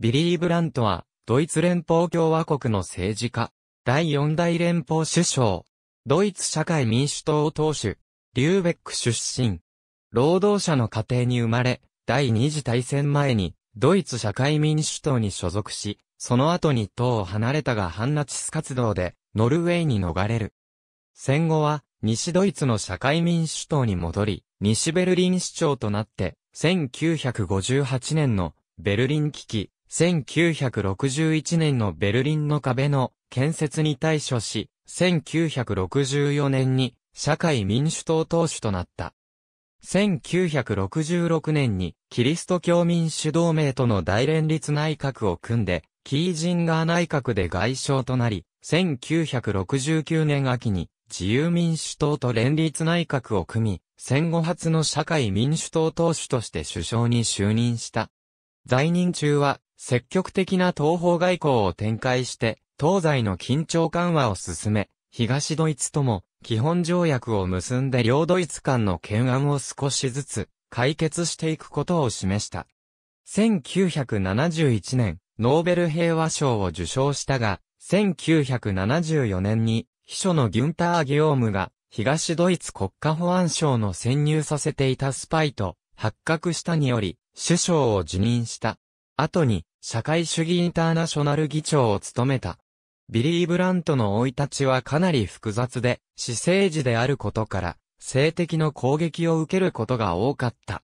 ビリー・ブラントは、ドイツ連邦共和国の政治家、第四大連邦首相、ドイツ社会民主党党首、リューベック出身。労働者の家庭に生まれ、第二次大戦前に、ドイツ社会民主党に所属し、その後に党を離れたが反ナチス活動で、ノルウェーに逃れる。戦後は、西ドイツの社会民主党に戻り、西ベルリン市長となって、1958年のベルリン危機、1961年のベルリンの壁の建設に対処し、1964年に社会民主党党首となった。1966年にキリスト教民主同盟との大連立内閣を組んで、キージンガー内閣で外相となり、1969年秋に自由民主党と連立内閣を組み、戦後初の社会民主党党首として首相に就任した。在任中は積極的な東方外交を展開して、東西の緊張緩和を進め、東ドイツとも基本条約を結んで両ドイツ間の懸案を少しずつ解決していくことを示した。1971年、ノーベル平和賞を受賞したが、1974年に秘書のギュンター・ギオームが東ドイツ国家保安省の潜入させていたスパイと発覚したにより、首相を辞任した。後に社会主義インターナショナル議長を務めた。ビリー・ブラントの老い立ちはかなり複雑で、私生児であることから、性的の攻撃を受けることが多かった。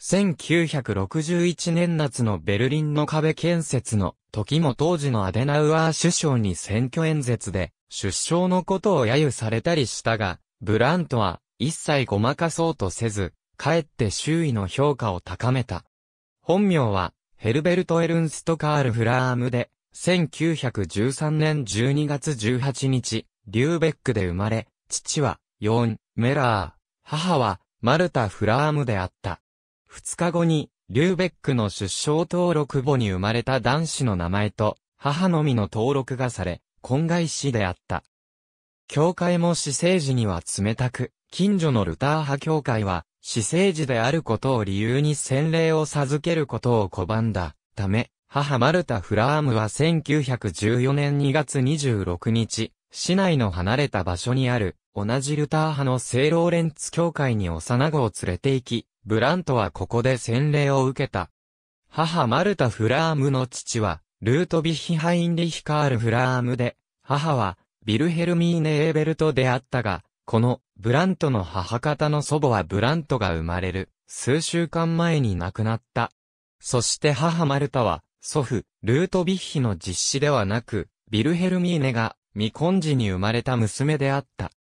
1961年夏のベルリンの壁建設の時も当時のアデナウアー首相に選挙演説で出生のことを揶揄されたりしたが、ブラントは一切ごまかそうとせず、かえって周囲の評価を高めた。本名はヘルベルト・エルンスト・カール・フラームで、1913年12月18日、リューベックで生まれ、父は、ヨーン・メラー、母は、マルタ・フラームであった。2日後に、リューベックの出生登録簿に生まれた男子の名前と、母のみの登録がされ、婚外子であった。教会も私生児には冷たく、近所のルター派教会は、死生児であることを理由に洗礼を授けることを拒んだため、母マルタ・フラームは1914年2月26日、市内の離れた場所にある、同じルター派の聖ローレンツ教会に幼子を連れて行き、ブラントはここで洗礼を受けた。母マルタ・フラームの父は、ルートビヒ・ハインリヒ・カール・フラームで、母は、ビルヘルミーネ・エーベルトであったが、この、ブラントの母方の祖母はブラントが生まれる、数週間前に亡くなった。そして母マルタは、祖父、ルートビッヒの実子ではなく、ビルヘルミーネが、未婚時に生まれた娘であった。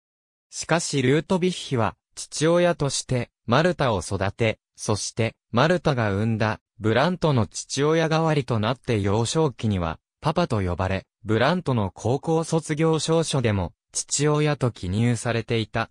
しかしルートビッヒは、父親として、マルタを育て、そして、マルタが産んだ、ブラントの父親代わりとなって幼少期には、パパと呼ばれ、ブラントの高校卒業証書でも、父親と記入されていた。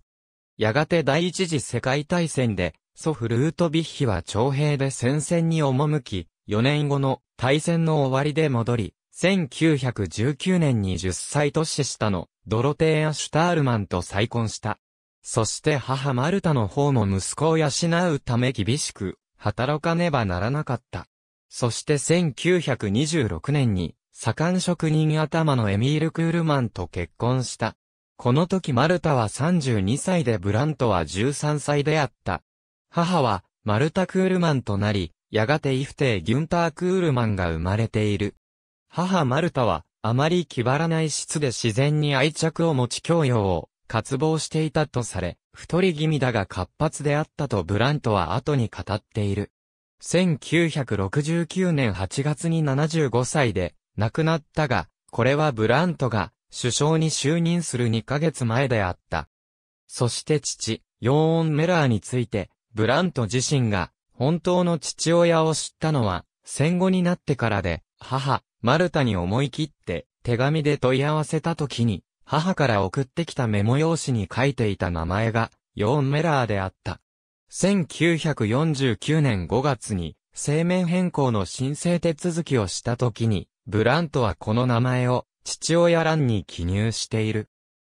やがて第一次世界大戦で、祖父ルートビッヒは徴兵で戦線に赴き、4年後の大戦の終わりで戻り、1919年に10歳年下のドロテーア・シュタールマンと再婚した。そして母マルタの方も息子を養うため厳しく働かねばならなかった。そして1926年に左官職人頭のエミール・クールマンと結婚した。この時マルタは32歳でブラントは13歳であった。母は、マルタ・クールマンとなり、やがてイフテイ・ギュンター・クールマンが生まれている。母マルタは、あまり気張らない質で自然に愛着を持ち教養を、渇望していたとされ、太り気味だが活発であったとブラントは後に語っている。1969年8月に75歳で亡くなったが、これはブラントが首相に就任する2ヶ月前であった。そして父、ヨーン・メラーについて、ブラント自身が、本当の父親を知ったのは、戦後になってからで、母、マルタに思い切って、手紙で問い合わせた時に、母から送ってきたメモ用紙に書いていた名前が、ヨーン・メラーであった。1949年5月に、生命変更の申請手続きをした時に、ブラントはこの名前を、父親欄に記入している。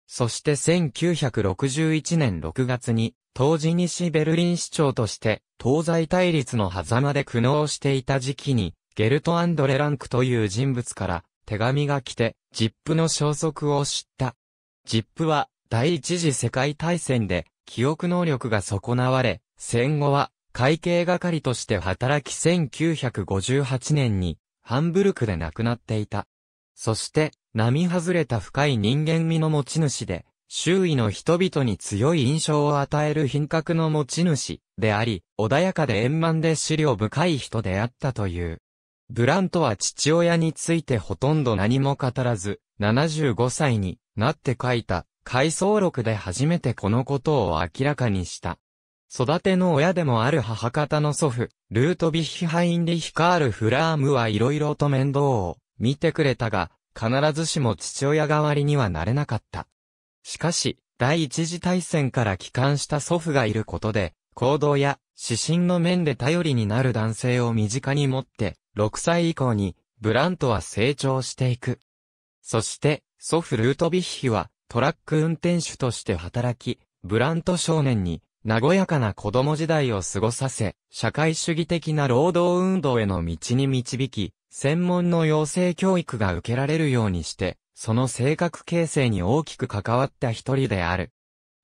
そして1961年6月に、当時西ベルリン市長として、東西対立の狭間で苦悩していた時期に、ゲルト・アンドレ・ランクという人物から手紙が来て、ジップの消息を知った。ジップは第一次世界大戦で記憶能力が損なわれ、戦後は会計係として働き1958年にハンブルクで亡くなっていた。そして並外れた深い人間味の持ち主で、周囲の人々に強い印象を与える品格の持ち主であり、穏やかで円満で資料深い人であったという。ブラントは父親についてほとんど何も語らず、75歳になって書いた回想録で初めてこのことを明らかにした。育ての親でもある母方の祖父、ルートビヒハインリヒカール・フラームはいろいろと面倒を見てくれたが、必ずしも父親代わりにはなれなかった。しかし、第一次大戦から帰還した祖父がいることで、行動や指針の面で頼りになる男性を身近に持って、6歳以降に、ブラントは成長していく。そして、祖父ルートビッヒは、トラック運転手として働き、ブラント少年に、和やかな子供時代を過ごさせ、社会主義的な労働運動への道に導き、専門の養成教育が受けられるようにして、その性格形成に大きく関わった一人である。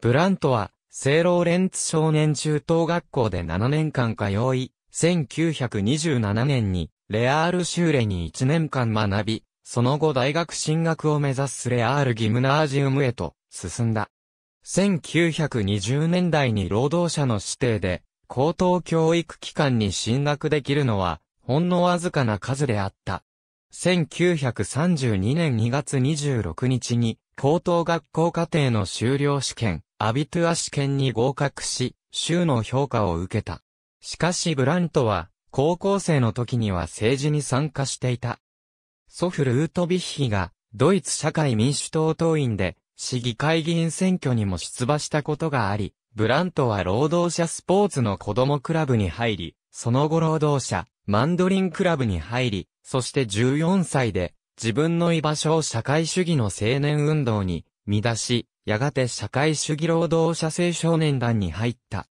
ブラントは、セーローレンツ少年中等学校で7年間通い、1927年に、レアール修練に1年間学び、その後大学進学を目指すレアールギムナージウムへと進んだ。1920年代に労働者の指定で高等教育機関に進学できるのはほんのわずかな数であった。1932年2月26日に、高等学校課程の修了試験、アビトゥア試験に合格し、州の評価を受けた。しかしブラントは、高校生の時には政治に参加していた。祖父ルートビッヒが、ドイツ社会民主党党員で、市議会議員選挙にも出馬したことがあり、ブラントは労働者スポーツの子供クラブに入り、その後労働者、マンドリンクラブに入り、そして14歳で、自分の居場所を社会主義の青年運動に、見出し、やがて社会主義労働者青少年団に入った。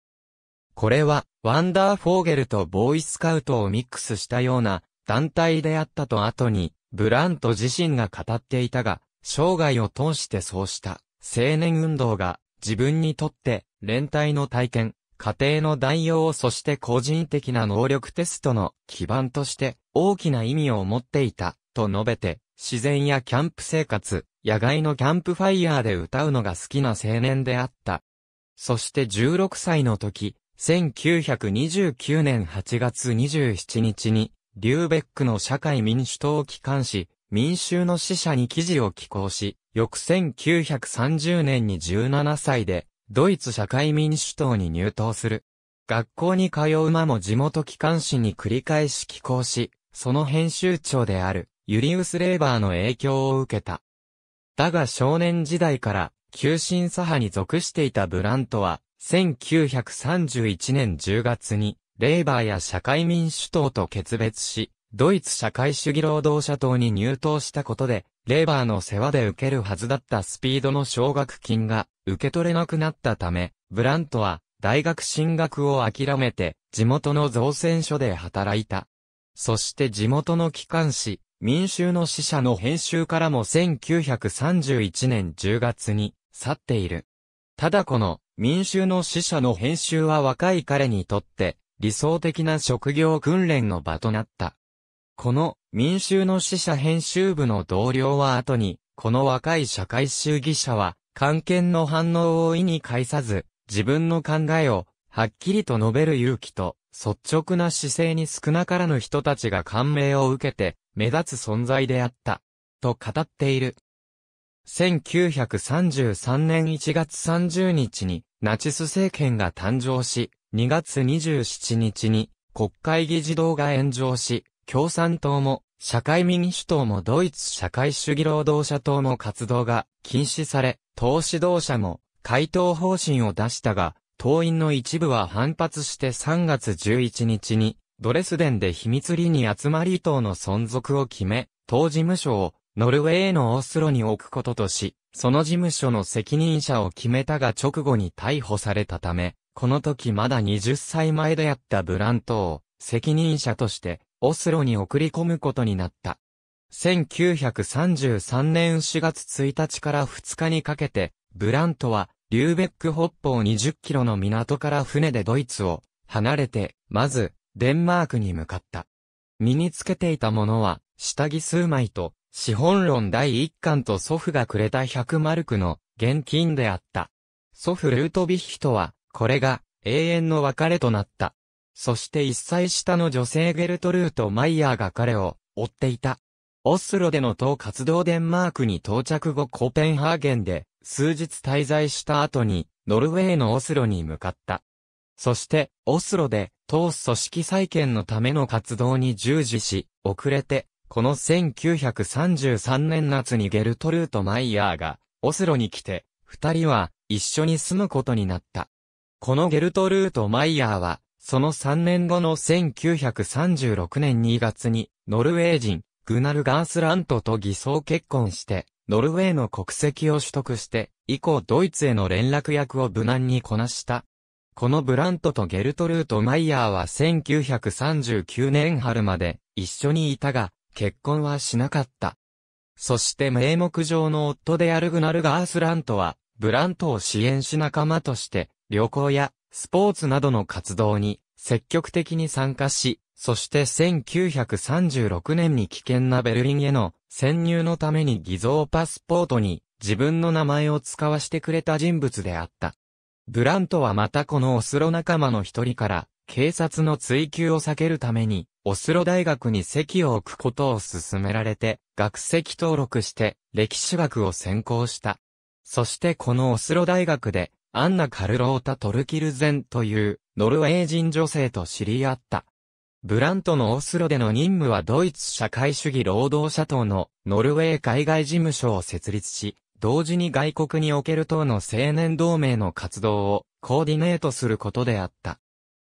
これは、ワンダーフォーゲルとボーイスカウトをミックスしたような団体であったと後に、ブラント自身が語っていたが、生涯を通してそうした青年運動が自分にとって連帯の体験、家庭の代用そして個人的な能力テストの基盤として大きな意味を持っていた、と述べて、自然やキャンプ生活、野外のキャンプファイヤーで歌うのが好きな青年であった。そして16歳の時、1929年8月27日に、リューベックの社会民主党機関し民衆の使者に記事を寄稿し、翌1930年に17歳で、ドイツ社会民主党に入党する。学校に通う間も地元機関紙に繰り返し寄稿し、その編集長であるユリウス・レーバーの影響を受けた。だが少年時代から急進左派に属していたブラントは、1931年10月に、レーバーや社会民主党と決別し、ドイツ社会主義労働者党に入党したことで、レーバーの世話で受けるはずだったスピードの奨学金が受け取れなくなったため、ブラントは大学進学を諦めて地元の造船所で働いた。そして地元の機関紙、民衆の死者の編集からも1931年10月に去っている。ただこの民衆の死者の編集は若い彼にとって理想的な職業訓練の場となった。この民衆の死者編集部の同僚は後に、この若い社会主義者は、官係の反応を意に介さず、自分の考えを、はっきりと述べる勇気と、率直な姿勢に少なからぬ人たちが感銘を受けて、目立つ存在であった。と語っている。1933年1月30日に、ナチス政権が誕生し、2月27日に、国会議事堂が炎上し、共産党も、社会民主党もドイツ社会主義労働者党も活動が禁止され、党指導者も回答方針を出したが、党員の一部は反発して3月11日に、ドレスデンで秘密裏に集まり党の存続を決め、党事務所をノルウェーのオスロに置くこととし、その事務所の責任者を決めたが直後に逮捕されたため、この時まだ20歳前であったブラントを責任者としてオスロに送り込むことになった。1933年4月1日から2日にかけて、ブラントは、リューベック北方20キロの港から船でドイツを離れて、まず、デンマークに向かった。身につけていたものは、下着数枚と、資本論第1巻と祖父がくれた100マルクの現金であった。祖父ルートビヒとは、これが永遠の別れとなった。そして一歳下の女性ゲルトルート・マイヤーが彼を追っていた。オスロでの党活動デンマークに到着後コペンハーゲンで数日滞在した後にノルウェーのオスロに向かった。そしてオスロで党組織再建のための活動に従事し、遅れてこの1933年夏にゲルトルート・マイヤーがオスロに来て二人は一緒に住むことになった。このゲルトルート・マイヤーはその3年後の1936年2月に、ノルウェー人、グナル・ガースラントと偽装結婚して、ノルウェーの国籍を取得して、以降ドイツへの連絡役を無難にこなした。このブラントとゲルトルート・マイヤーは1939年春まで一緒にいたが、結婚はしなかった。そして名目上の夫であるグナル・ガースラントは、ブラントを支援し仲間として、旅行やスポーツなどの活動に積極的に参加し、そして1936年に危険なベルリンへの潜入のために偽造パスポートに自分の名前を使わせてくれた人物であった。ブラントはまたこのオスロ仲間の一人から警察の追及を避けるためにオスロ大学に席を置くことを勧められて学籍登録して歴史学を専攻した。そしてこのオスロ大学でアンナ・カルロータ・トルキルゼンというノルウェー人女性と知り合った。ブラントのオスロでの任務はドイツ社会主義労働者党のノルウェー海外事務所を設立し、同時に外国における党の青年同盟の活動をコーディネートすることであった。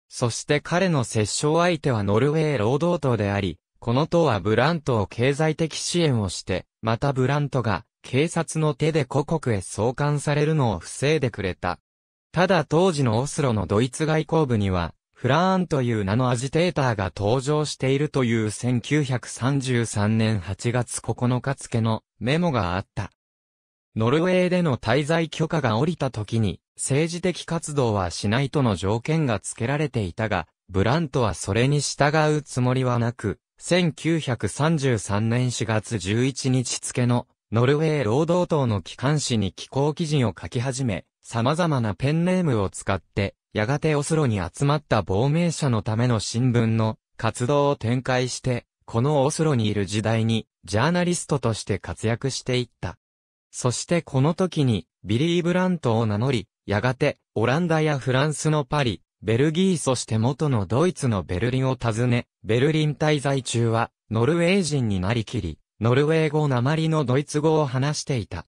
そして彼の折衝相手はノルウェー労働党であり、この党はブラントを経済的支援をして、またブラントが警察の手で故国へ送還されるのを防いでくれた。ただ当時のオスロのドイツ外交部には、フラーンという名のアジテーターが登場しているという1933年8月9日付のメモがあった。ノルウェーでの滞在許可が下りた時に、政治的活動はしないとの条件が付けられていたが、ブラントはそれに従うつもりはなく、1933年4月11日付のノルウェー労働党の機関紙に寄稿記事を書き始め、様々なペンネームを使って、やがてオスロに集まった亡命者のための新聞の活動を展開して、このオスロにいる時代に、ジャーナリストとして活躍していった。そしてこの時に、ビリー・ブラントを名乗り、やがて、オランダやフランスのパリ、ベルギーそして元のドイツのベルリンを訪ね、ベルリン滞在中は、ノルウェー人になりきり、ノルウェー語なまりのドイツ語を話していた。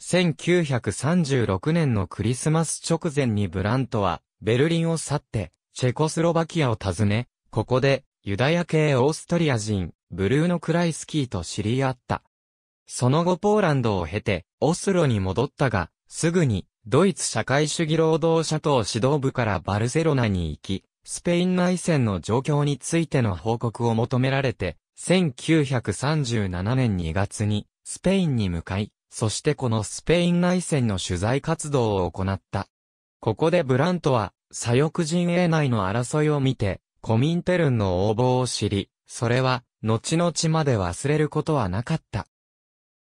1936年のクリスマス直前にブラントは、ベルリンを去って、チェコスロバキアを訪ね、ここで、ユダヤ系オーストリア人、ブルーノ・クライスキーと知り合った。その後ポーランドを経て、オスロに戻ったが、すぐに、ドイツ社会主義労働者党指導部からバルセロナに行き、スペイン内戦の状況についての報告を求められて、1937年2月にスペインに向かい、そしてこのスペイン内戦の取材活動を行った。ここでブラントは左翼陣営内の争いを見て、コミンテルンの応募を知り、それは、後々まで忘れることはなかった。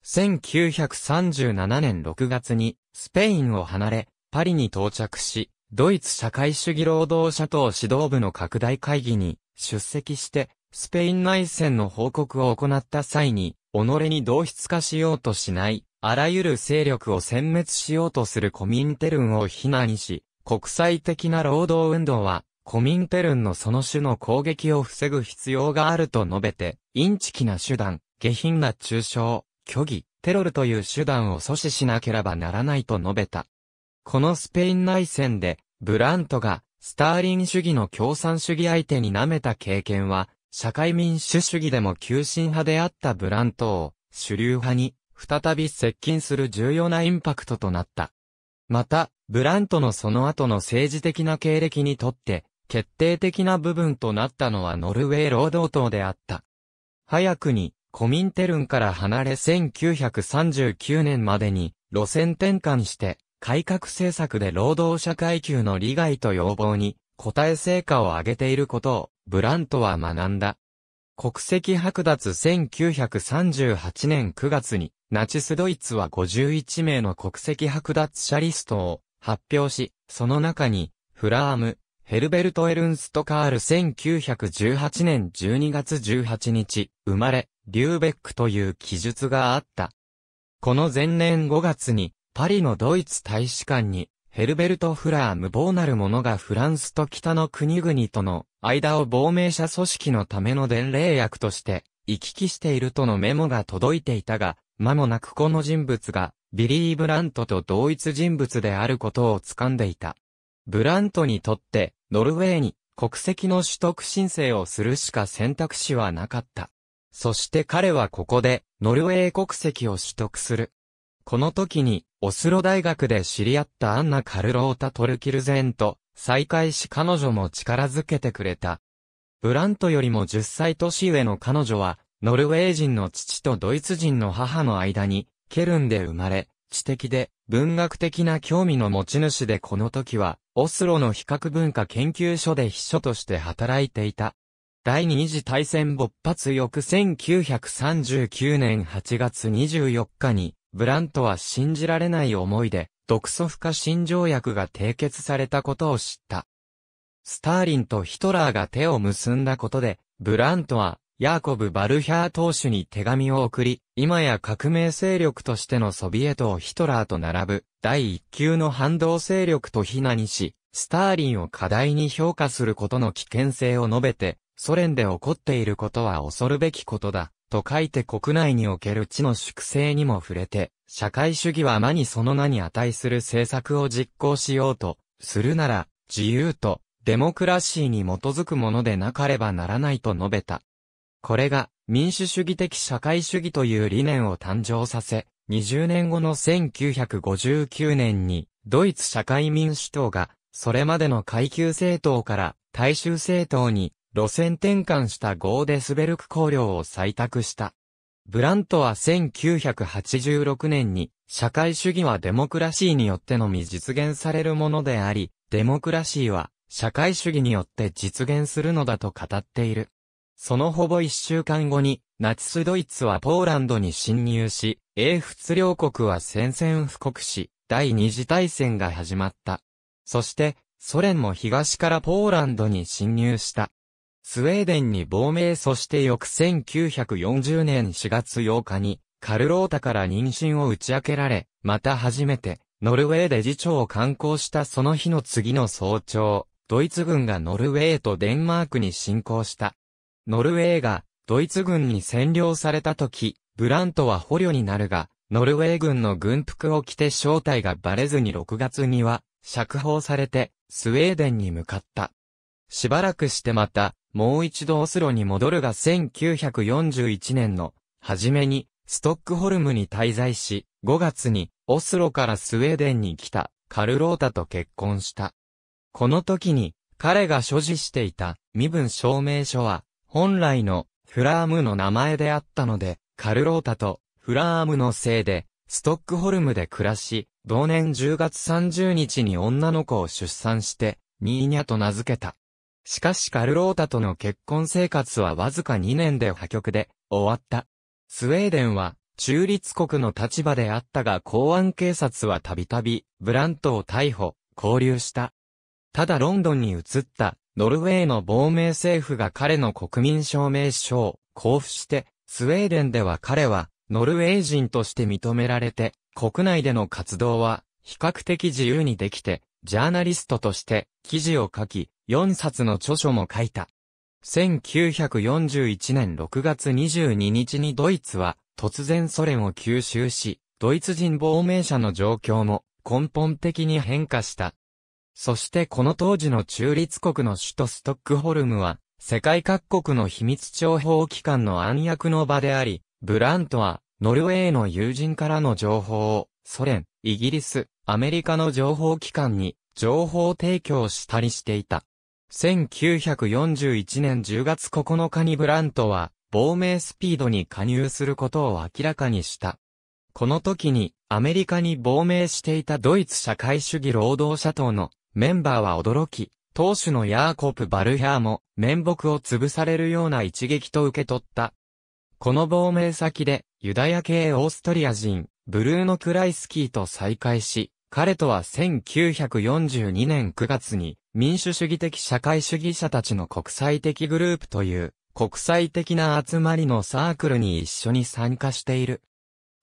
1937年6月に、スペインを離れ、パリに到着し、ドイツ社会主義労働者党指導部の拡大会議に出席して、スペイン内戦の報告を行った際に、己に同質化しようとしない、あらゆる勢力を殲滅しようとするコミンテルンを非難し、国際的な労働運動は、コミンテルンのその種の攻撃を防ぐ必要があると述べて、インチキな手段、下品な中傷、虚偽、テロルという手段を阻止しなければならないと述べた。このスペイン内戦で、ブラントが、スターリン主義の共産主義相手に舐めた経験は、社会民主主義でも急進派であったブラントを主流派に再び接近する重要なインパクトとなった。また、ブラントのその後の政治的な経歴にとって決定的な部分となったのはノルウェー労働党であった。早くにコミンテルンから離れ1939年までに路線転換して改革政策で労働者階級の利害と要望に答え成果を上げていることをブラントは学んだ。国籍剥奪1938年9月に、ナチスドイツは51名の国籍剥奪者リストを発表し、その中に、フラーム、ヘルベルト・エルンスト・カール1918年12月18日、生まれ、リューベックという記述があった。この前年5月に、パリのドイツ大使館に、ヘルベルト・フラー無謀なる者がフランスと北の国々との間を亡命者組織のための伝令役として行き来しているとのメモが届いていたが、間もなくこの人物がビリー・ブラントと同一人物であることを掴んでいた。ブラントにとってノルウェーに国籍の取得申請をするしか選択肢はなかった。そして彼はここでノルウェー国籍を取得する。この時に、オスロ大学で知り合ったアンナ・カルロータ・トルキルゼンと再会し彼女も力づけてくれた。ブラントよりも10歳年上の彼女は、ノルウェー人の父とドイツ人の母の間に、ケルンで生まれ、知的で文学的な興味の持ち主でこの時は、オスロの比較文化研究所で秘書として働いていた。第二次大戦勃発翌1939年8月24日に、ブラントは信じられない思いで、独ソ不可侵条約が締結されたことを知った。スターリンとヒトラーが手を結んだことで、ブラントは、ヤーコブ・バルヒャー党首に手紙を送り、今や革命勢力としてのソビエトをヒトラーと並ぶ、第一級の反動勢力と非難し、スターリンを過大に評価することの危険性を述べて、ソ連で起こっていることは恐るべきことだ。と書いて国内における地の粛清にも触れて、社会主義は間にその名に値する政策を実行しようと、するなら、自由と、デモクラシーに基づくものでなければならないと述べた。これが、民主主義的社会主義という理念を誕生させ、20年後の1959年に、ドイツ社会民主党が、それまでの階級政党から大衆政党に路線転換したゴーデスベルク公領を採択した。ブラントは1986年に社会主義はデモクラシーによってのみ実現されるものであり、デモクラシーは社会主義によって実現するのだと語っている。そのほぼ一週間後に、ナチスドイツはポーランドに侵入し、英仏両国は宣戦布告し、第二次大戦が始まった。そして、ソ連も東からポーランドに侵入した。スウェーデンに亡命そして翌1940年4月8日に、カルロータから妊娠を打ち明けられ、また初めて、ノルウェーで次長を観光したその日の次の早朝、ドイツ軍がノルウェーとデンマークに侵攻した。ノルウェーが、ドイツ軍に占領された時、ブラントは捕虜になるが、ノルウェー軍の軍服を着て正体がバレずに6月には、釈放されて、スウェーデンに向かった。しばらくしてまた、もう一度オスロに戻るが1941年の、初めに、ストックホルムに滞在し、5月に、オスロからスウェーデンに来た、カルロータと結婚した。この時に、彼が所持していた、身分証明書は、本来の、フラームの名前であったので、カルロータと、フラームのせいで、ストックホルムで暮らし、同年10月30日に女の子を出産して、ニーニャと名付けた。しかしカルロータとの結婚生活はわずか2年で破局で終わった。スウェーデンは中立国の立場であったが公安警察はたびたびブラントを逮捕、拘留した。ただロンドンに移ったノルウェーの亡命政府が彼の国民証明書を交付して、スウェーデンでは彼はノルウェー人として認められて、国内での活動は比較的自由にできて、ジャーナリストとして記事を書き、4冊の著書も書いた。1941年6月22日にドイツは突然ソ連を吸収し、ドイツ人亡命者の状況も根本的に変化した。そしてこの当時の中立国の首都ストックホルムは、世界各国の秘密情報機関の暗躍の場であり、ブラントは、ノルウェーの友人からの情報を、ソ連、イギリス、アメリカの情報機関に情報提供したりしていた。1941年10月9日にブラントは、亡命スピードに加入することを明らかにした。この時に、アメリカに亡命していたドイツ社会主義労働者党のメンバーは驚き、当主のヤーコプ・バルヒャーも面目を潰されるような一撃と受け取った。この亡命先で、ユダヤ系オーストリア人、ブルーノ・クライスキーと再会し、彼とは1942年9月に民主主義的社会主義者たちの国際的グループという国際的な集まりのサークルに一緒に参加している。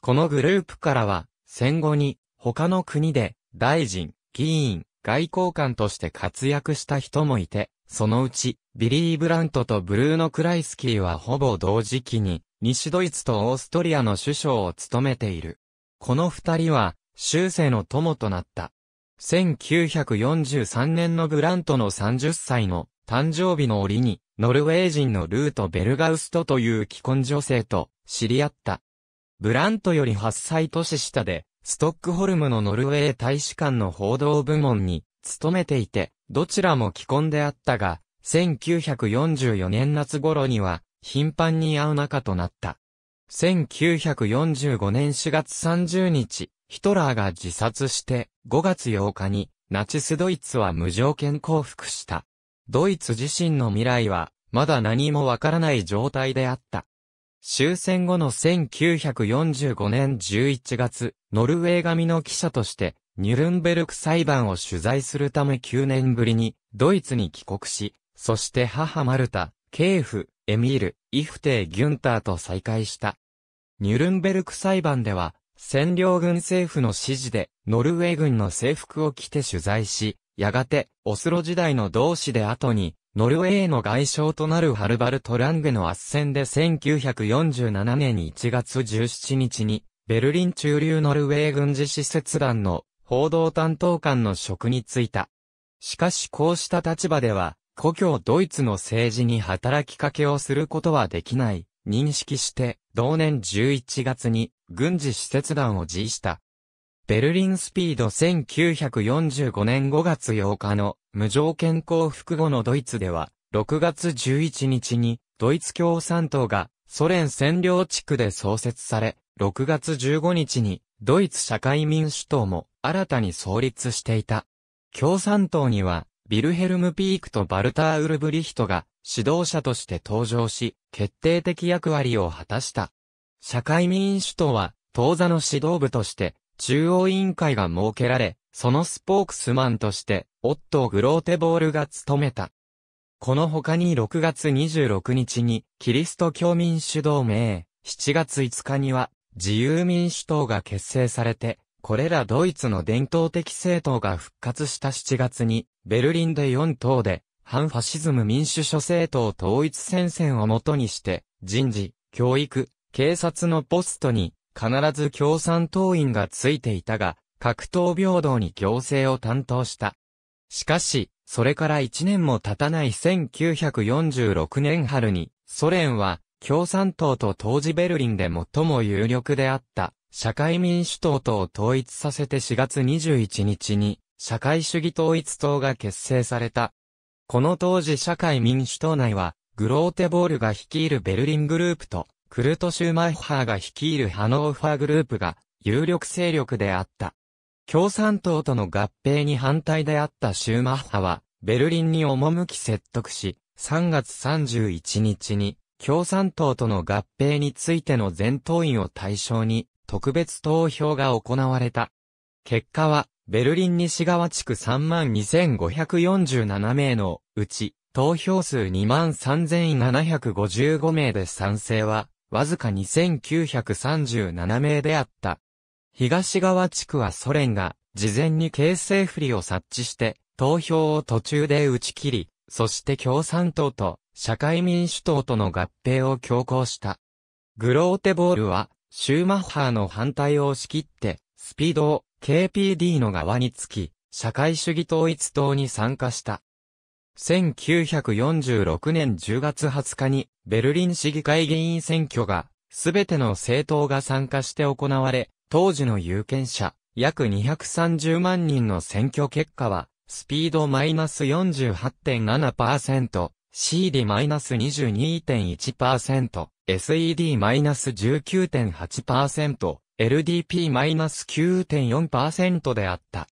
このグループからは戦後に他の国で大臣、議員、外交官として活躍した人もいて、そのうちビリー・ブラントとブルーノ・クライスキーはほぼ同時期に西ドイツとオーストリアの首相を務めている。この二人は、終生の友となった。1943年のグラントの30歳の誕生日の折に、ノルウェー人のルート・ベルガウストという既婚女性と知り合った。ブラントより8歳年下で、ストックホルムのノルウェー大使館の報道部門に勤めていて、どちらも既婚であったが、1944年夏頃には頻繁に会う仲となった。1945年4月30日、ヒトラーが自殺して5月8日にナチスドイツは無条件降伏した。ドイツ自身の未来はまだ何もわからない状態であった。終戦後の1945年11月、ノルウェー紙の記者としてニュルンベルク裁判を取材するため9年ぶりにドイツに帰国し、そして母マルタ、ケーフ、エミール、イフテー・ギュンターと再会した。ニュルンベルク裁判では、占領軍政府の指示で、ノルウェー軍の制服を着て取材し、やがて、オスロ時代の同志で後に、ノルウェーの外相となるハルバルト・ラングの圧戦で1947年1月17日に、ベルリン中流ノルウェー軍事施設団の報道担当官の職に就いた。しかしこうした立場では、故郷ドイツの政治に働きかけをすることはできない、認識して、同年11月に軍事施設団を辞した。ベルリンスピード1945年5月8日の無条件降伏後のドイツでは、6月11日にドイツ共産党がソ連占領地区で創設され、6月15日にドイツ社会民主党も新たに創立していた。共産党にはビルヘルム・ピークとバルター・ウルブリヒトが指導者として登場し、決定的役割を果たした。社会民主党は、当座の指導部として、中央委員会が設けられ、そのスポークスマンとして、オットー・グローテボールが務めた。この他に6月26日に、キリスト教民主同盟、7月5日には、自由民主党が結成されて、これらドイツの伝統的政党が復活した7月に、ベルリンで4党で、反ファシズム民主諸政党統一戦線をもとにして、人事、教育、警察のポストに、必ず共産党員がついていたが、格闘平等に行政を担当した。しかし、それから1年も経たない1946年春に、ソ連は、共産党と当時ベルリンで最も有力であった、社会民主党とを統一させて4月21日に、社会主義統一党が結成された。この当時社会民主党内は、グローテボールが率いるベルリングループと、クルト・シューマイハーが率いるハノーファーグループが、有力勢力であった。共産党との合併に反対であったシューマッハは、ベルリンに赴き説得し、3月31日に、共産党との合併についての全党員を対象に、特別投票が行われた。結果は、ベルリン西側地区32,547名のうち、投票数23,755名で賛成は、わずか2,937名であった。東側地区はソ連が、事前に形成不利を察知して、投票を途中で打ち切り、そして共産党と社会民主党との合併を強行した。グローテボールは、シューマッハーの反対を押し切って、スピードを KPD の側につき、社会主義統一党に参加した。1946年10月20日に、ベルリン市議会議員選挙が、すべての政党が参加して行われ、当時の有権者、約230万人の選挙結果は、スピードマイナス48.7%、CD-22.1%、SED-19.8%、LDP-9.4% であった。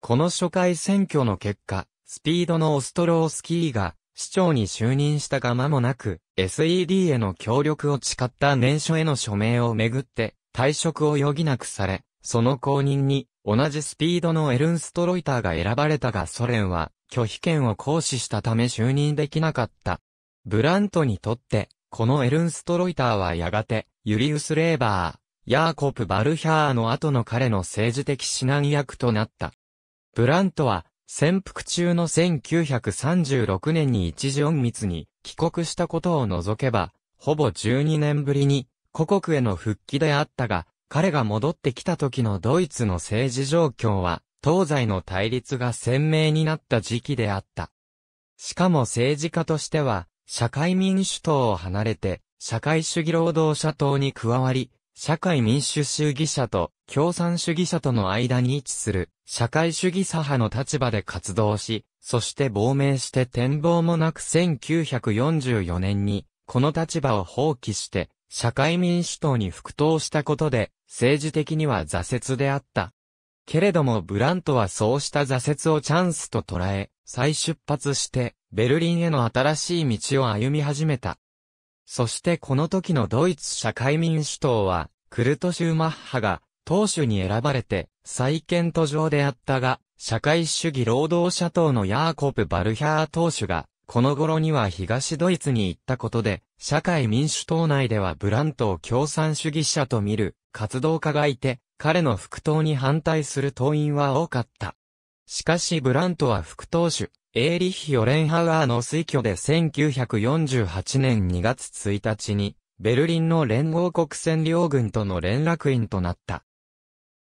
この初回選挙の結果、スピードのオストロースキーが市長に就任したが間もなく、SED への協力を誓った年初への署名をめぐって、退職を余儀なくされ、その後任に、同じスピードのエルンストロイターが選ばれたがソ連は、拒否権を行使したため就任できなかった。ブラントにとって、このエルンストロイターはやがて、ユリウス・レーバー、ヤーコプ・バルヒャーの後の彼の政治的指南役となった。ブラントは、潜伏中の1936年に一時隠密に帰国したことを除けば、ほぼ12年ぶりに、故国への復帰であったが、彼が戻ってきた時のドイツの政治状況は、東西の対立が鮮明になった時期であった。しかも政治家としては、社会民主党を離れて、社会主義労働者党に加わり、社会民主主義者と共産主義者との間に位置する社会主義左派の立場で活動し、そして亡命して展望もなく1944年にこの立場を放棄して社会民主党に復党したことで政治的には挫折であった。けれどもブラントはそうした挫折をチャンスと捉え、再出発して、ベルリンへの新しい道を歩み始めた。そしてこの時のドイツ社会民主党は、クルト・シューマッハが、党首に選ばれて、再建途上であったが、社会主義労働者党のヤーコプ・バルヒャー党首が、この頃には東ドイツに行ったことで、社会民主党内ではブラントを共産主義者と見る活動家がいて、彼の副党に反対する党員は多かった。しかしブラントは副党首、エーリッヒ・ヨレンハワーの推挙で1948年2月1日に、ベルリンの連合国占領軍との連絡員となった。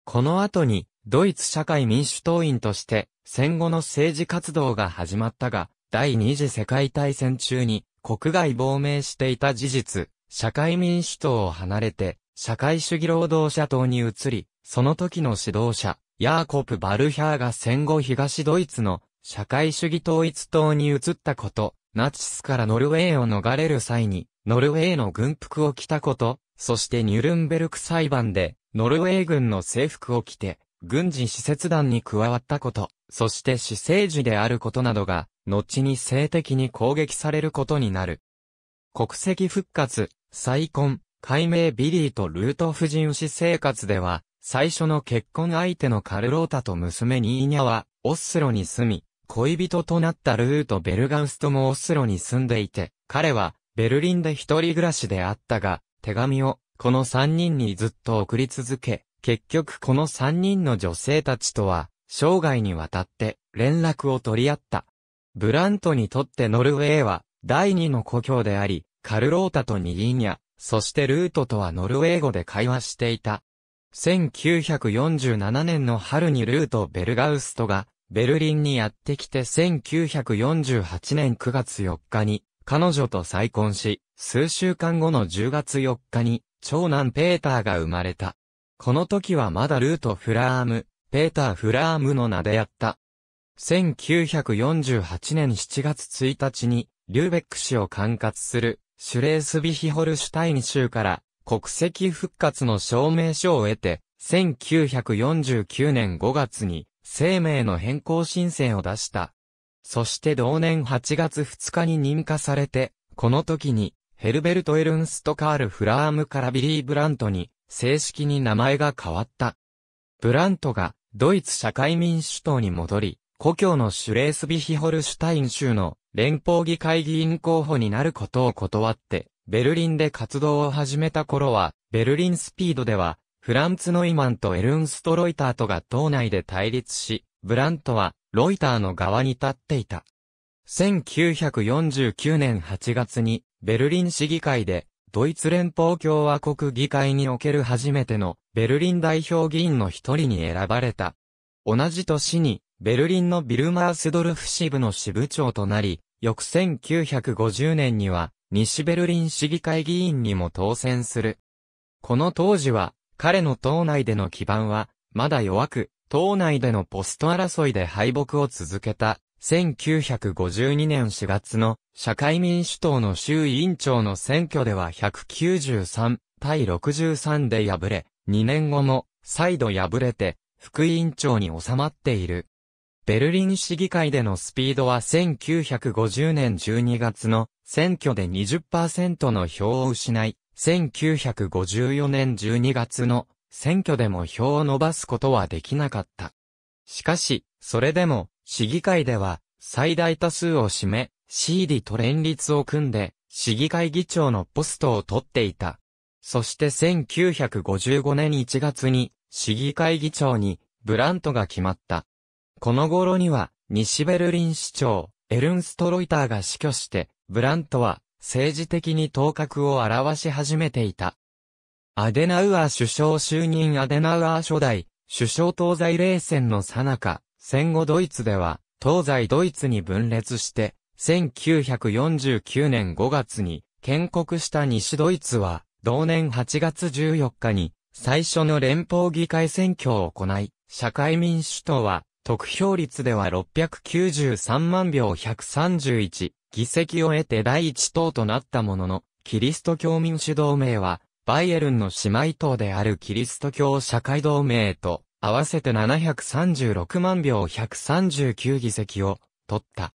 この後に、ドイツ社会民主党員として、戦後の政治活動が始まったが、第二次世界大戦中に、国外亡命していた事実、社会民主党を離れて、社会主義労働者党に移り、その時の指導者、ヤーコプ・バルヒャーが戦後東ドイツの社会主義統一党に移ったこと、ナチスからノルウェーを逃れる際に、ノルウェーの軍服を着たこと、そしてニュルンベルク裁判で、ノルウェー軍の制服を着て、軍事施設団に加わったこと、そして私生児であることなどが、後に性的に攻撃されることになる。国籍復活、再婚、改名ビリーとルート夫人氏生活では、最初の結婚相手のカルロータと娘ニーニャは、オッスロに住み、恋人となったルート・ベルガウストもオッスロに住んでいて、彼は、ベルリンで一人暮らしであったが、手紙を、この三人にずっと送り続け、結局この三人の女性たちとは、生涯にわたって連絡を取り合った。ブラントにとってノルウェーは第二の故郷であり、カルロータとニーニャ、そしてルートとはノルウェー語で会話していた。1947年の春にルート・ベルガウストがベルリンにやってきて1948年9月4日に彼女と再婚し、数週間後の10月4日に長男ペーターが生まれた。この時はまだルート・フラーム、ペーター・フラームの名であった。1948年7月1日に、リューベック市を管轄するシュレースビヒホルシュタイン州から国籍復活の証明書を得て、1949年5月に生命の変更申請を出した。そして同年8月2日に認可されて、この時にヘルベルト・エルンスト・カール・フラームからビリー・ブラントに正式に名前が変わった。ブラントがドイツ社会民主党に戻り、故郷のシュレースビヒホルシュタイン州の連邦議会議員候補になることを断って、ベルリンで活動を始めた頃は、ベルリンスピードでは、フランツ・ノイマンとエルンスト・ロイターとが党内で対立し、ブラントは、ロイターの側に立っていた。1949年8月に、ベルリン市議会で、ドイツ連邦共和国議会における初めての、ベルリン代表議員の一人に選ばれた。同じ年に、ベルリンのビルマースドルフ支部の支部長となり、翌1950年には、西ベルリン市議会議員にも当選する。この当時は、彼の党内での基盤は、まだ弱く、党内でのポスト争いで敗北を続けた、1952年4月の社会民主党の州委員長の選挙では193対63で敗れ、2年後も再度敗れて副委員長に収まっている。ベルリン市議会でのスピードは1950年12月の選挙で20%の票を失い、1954年12月の選挙でも票を伸ばすことはできなかった。しかし、それでも市議会では最大多数を占め、CD と連立を組んで市議会議長のポストを取っていた。そして1955年1月に市議会議長にブラントが決まった。この頃には、西ベルリン市長、エルンストロイターが死去して、ブラントは政治的に頭角を表し始めていた。アデナウアー首相就任アデナウアー初代、首相東西冷戦の最中、戦後ドイツでは、東西ドイツに分裂して、1949年5月に建国した西ドイツは、同年8月14日に最初の連邦議会選挙を行い、社会民主党は得票率では693万票131議席を得て第一党となったものの、キリスト教民主同盟は、バイエルンの姉妹党であるキリスト教社会同盟と合わせて736万票139議席を取った。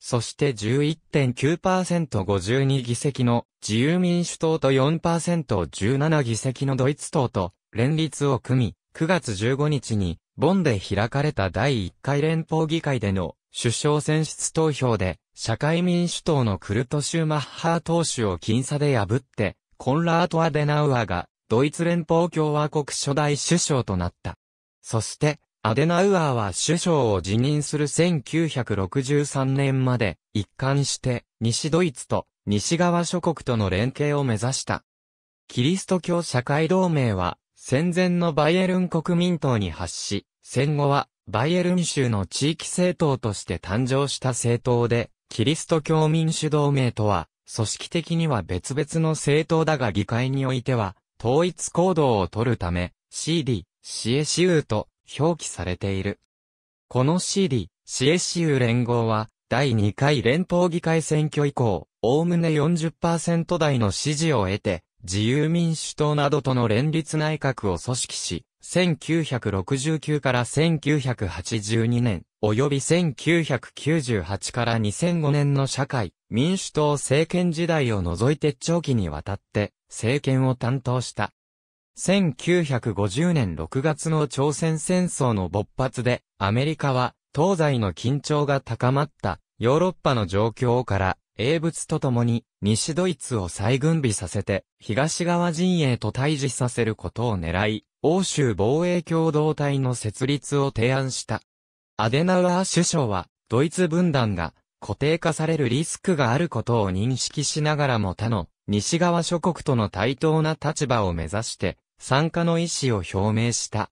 そして11.9%、52議席の自由民主党と 4%17 議席のドイツ党と連立を組み、9月15日にボンで開かれた第1回連邦議会での首相選出投票で、社会民主党のクルトシューマッハー党首を僅差で破って、コンラート・アデナウアが、ドイツ連邦共和国初代首相となった。そして、アデナウアーは首相を辞任する1963年まで一貫して西ドイツと西側諸国との連携を目指した。キリスト教社会同盟は戦前のバイエルン国民党に発し、戦後はバイエルン州の地域政党として誕生した政党で、キリスト教民主同盟とは、組織的には別々の政党だが議会においては、統一行動を取るため、CD、シエシウと表記されている。この CD、シエシウ連合は、第2回連邦議会選挙以降、おおむね40%台の支持を得て、自由民主党などとの連立内閣を組織し、1969から1982年、及び1998から2005年の社会、民主党政権時代を除いて長期にわたって政権を担当した。1950年6月の朝鮮戦争の勃発で、アメリカは東西の緊張が高まったヨーロッパの状況から英仏と共に西ドイツを再軍備させて東側陣営と対峙させることを狙い、欧州防衛共同体の設立を提案した。アデナウアー首相はドイツ分断が固定化されるリスクがあることを認識しながらも他の西側諸国との対等な立場を目指して参加の意思を表明した。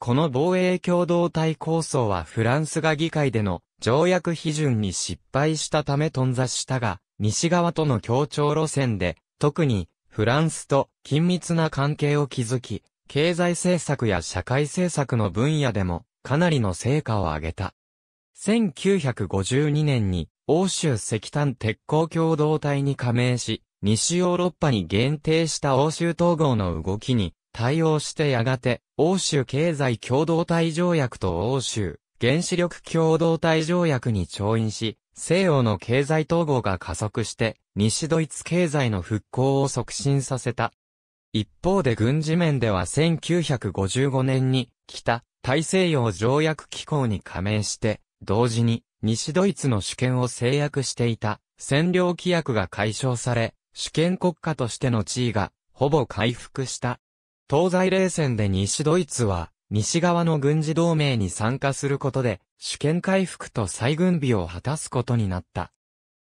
この防衛共同体構想はフランスが議会での条約批准に失敗したため頓挫したが、西側との協調路線で、特にフランスと緊密な関係を築き、経済政策や社会政策の分野でもかなりの成果を上げた。1952年に欧州石炭鉄鋼共同体に加盟し、西ヨーロッパに限定した欧州統合の動きに対応してやがて、欧州経済共同体条約と欧州原子力共同体条約に調印し、西洋の経済統合が加速して、西ドイツ経済の復興を促進させた。一方で軍事面では1955年に、北、大西洋条約機構に加盟して、同時に、西ドイツの主権を制約していた、占領規約が解消され、主権国家としての地位が、ほぼ回復した。東西冷戦で西ドイツは、西側の軍事同盟に参加することで、主権回復と再軍備を果たすことになった。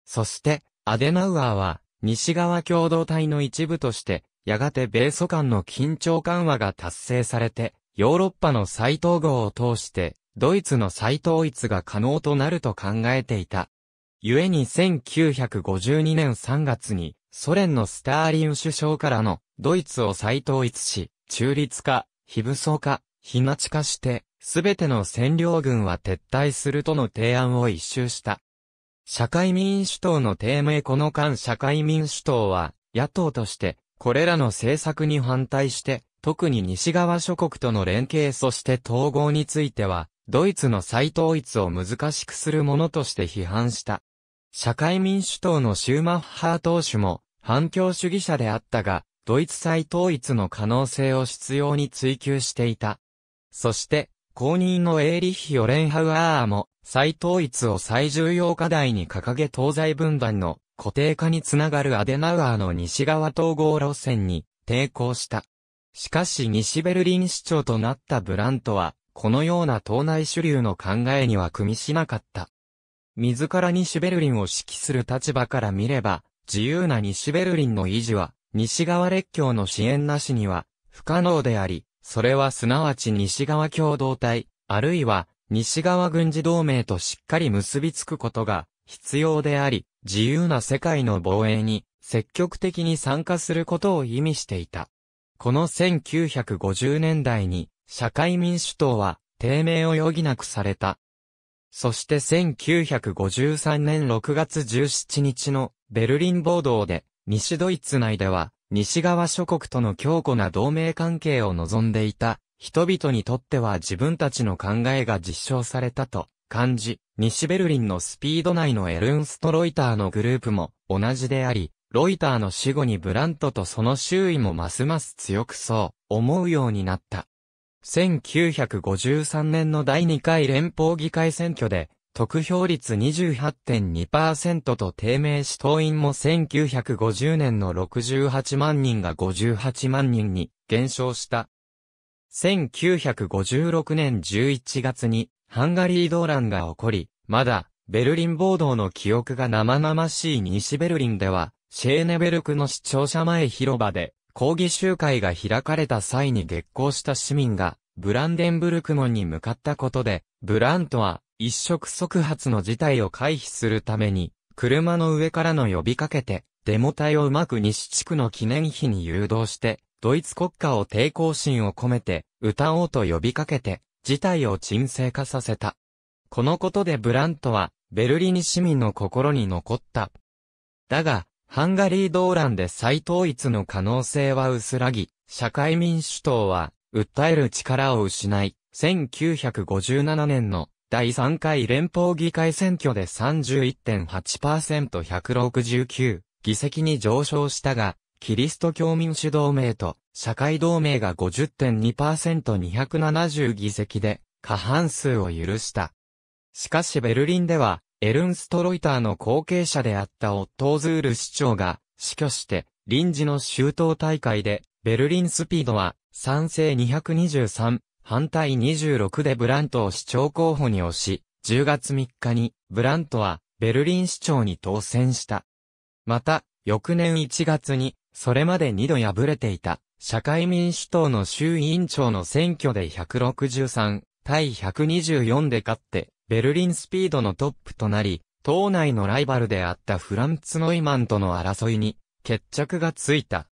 そして、アデナウアーは、西側共同体の一部として、やがて米ソ間の緊張緩和が達成されて、ヨーロッパの再統合を通して、ドイツの再統一が可能となると考えていた。故に1952年3月に、ソ連のスターリン首相からのドイツを再統一し、中立化、非武装化、非ナチ化して、すべての占領軍は撤退するとの提案を一周した。社会民主党の低迷この間社会民主党は、野党として、これらの政策に反対して、特に西側諸国との連携そして統合については、ドイツの再統一を難しくするものとして批判した。社会民主党のシューマッハー党首も、反共主義者であったが、ドイツ再統一の可能性を必要に追求していた。そして、公認のエーリッヒ・オレンハウアーも、再統一を最重要課題に掲げ東西分断の固定化につながるアデナウアーの西側統合路線に抵抗した。しかし西ベルリン市長となったブラントは、このような党内主流の考えには組みしなかった。自ら西ベルリンを指揮する立場から見れば、自由な西ベルリンの維持は西側列強の支援なしには不可能であり、それはすなわち西側共同体、あるいは西側軍事同盟としっかり結びつくことが必要であり、自由な世界の防衛に積極的に参加することを意味していた。この1950年代に社会民主党は低迷を余儀なくされた。そして1953年6月17日のベルリン暴動で西ドイツ内では、西側諸国との強固な同盟関係を望んでいた、人々にとっては自分たちの考えが実証されたと感じ、西ベルリンのスピード内のエルンスト・ロイターのグループも同じであり、ロイターの死後にブラントとその周囲もますます強くそう思うようになった。1953年の第2回連邦議会選挙で得票率28.2%と低迷し党員も1950年の68万人が58万人に減少した。1956年11月にハンガリー動乱が起こり、まだベルリン暴動の記憶が生々しい西ベルリンでは、シェーネベルクの市庁舎前広場で抗議集会が開かれた際に激行した市民がブランデンブルク門に向かったことで、ブラントは一触即発の事態を回避するために、車の上からの呼びかけて、デモ隊をうまく西地区の記念碑に誘導して、ドイツ国家を抵抗心を込めて、歌おうと呼びかけて、事態を沈静化させた。このことでブラントは、ベルリン市民の心に残った。だが、ハンガリー動乱で再統一の可能性は薄らぎ、社会民主党は、訴える力を失い、1957年の第3回連邦議会選挙で 31.8%169 議席に上昇したが、キリスト教民主同盟と社会同盟が 50.2%270 議席で過半数を許した。しかしベルリンでは、エルンストロイターの後継者であったオットーズール市長が死去して、臨時の周到大会で、ベルリンスピードは賛成223、反対26でブラントを市長候補に押し、10月3日にブラントはベルリン市長に当選した。また、翌年1月に、それまで2度敗れていた、社会民主党の衆委員長の選挙で163対124で勝って、ベルリンスピードのトップとなり、党内のライバルであったフランツ・ノイマンとの争いに決着がついた。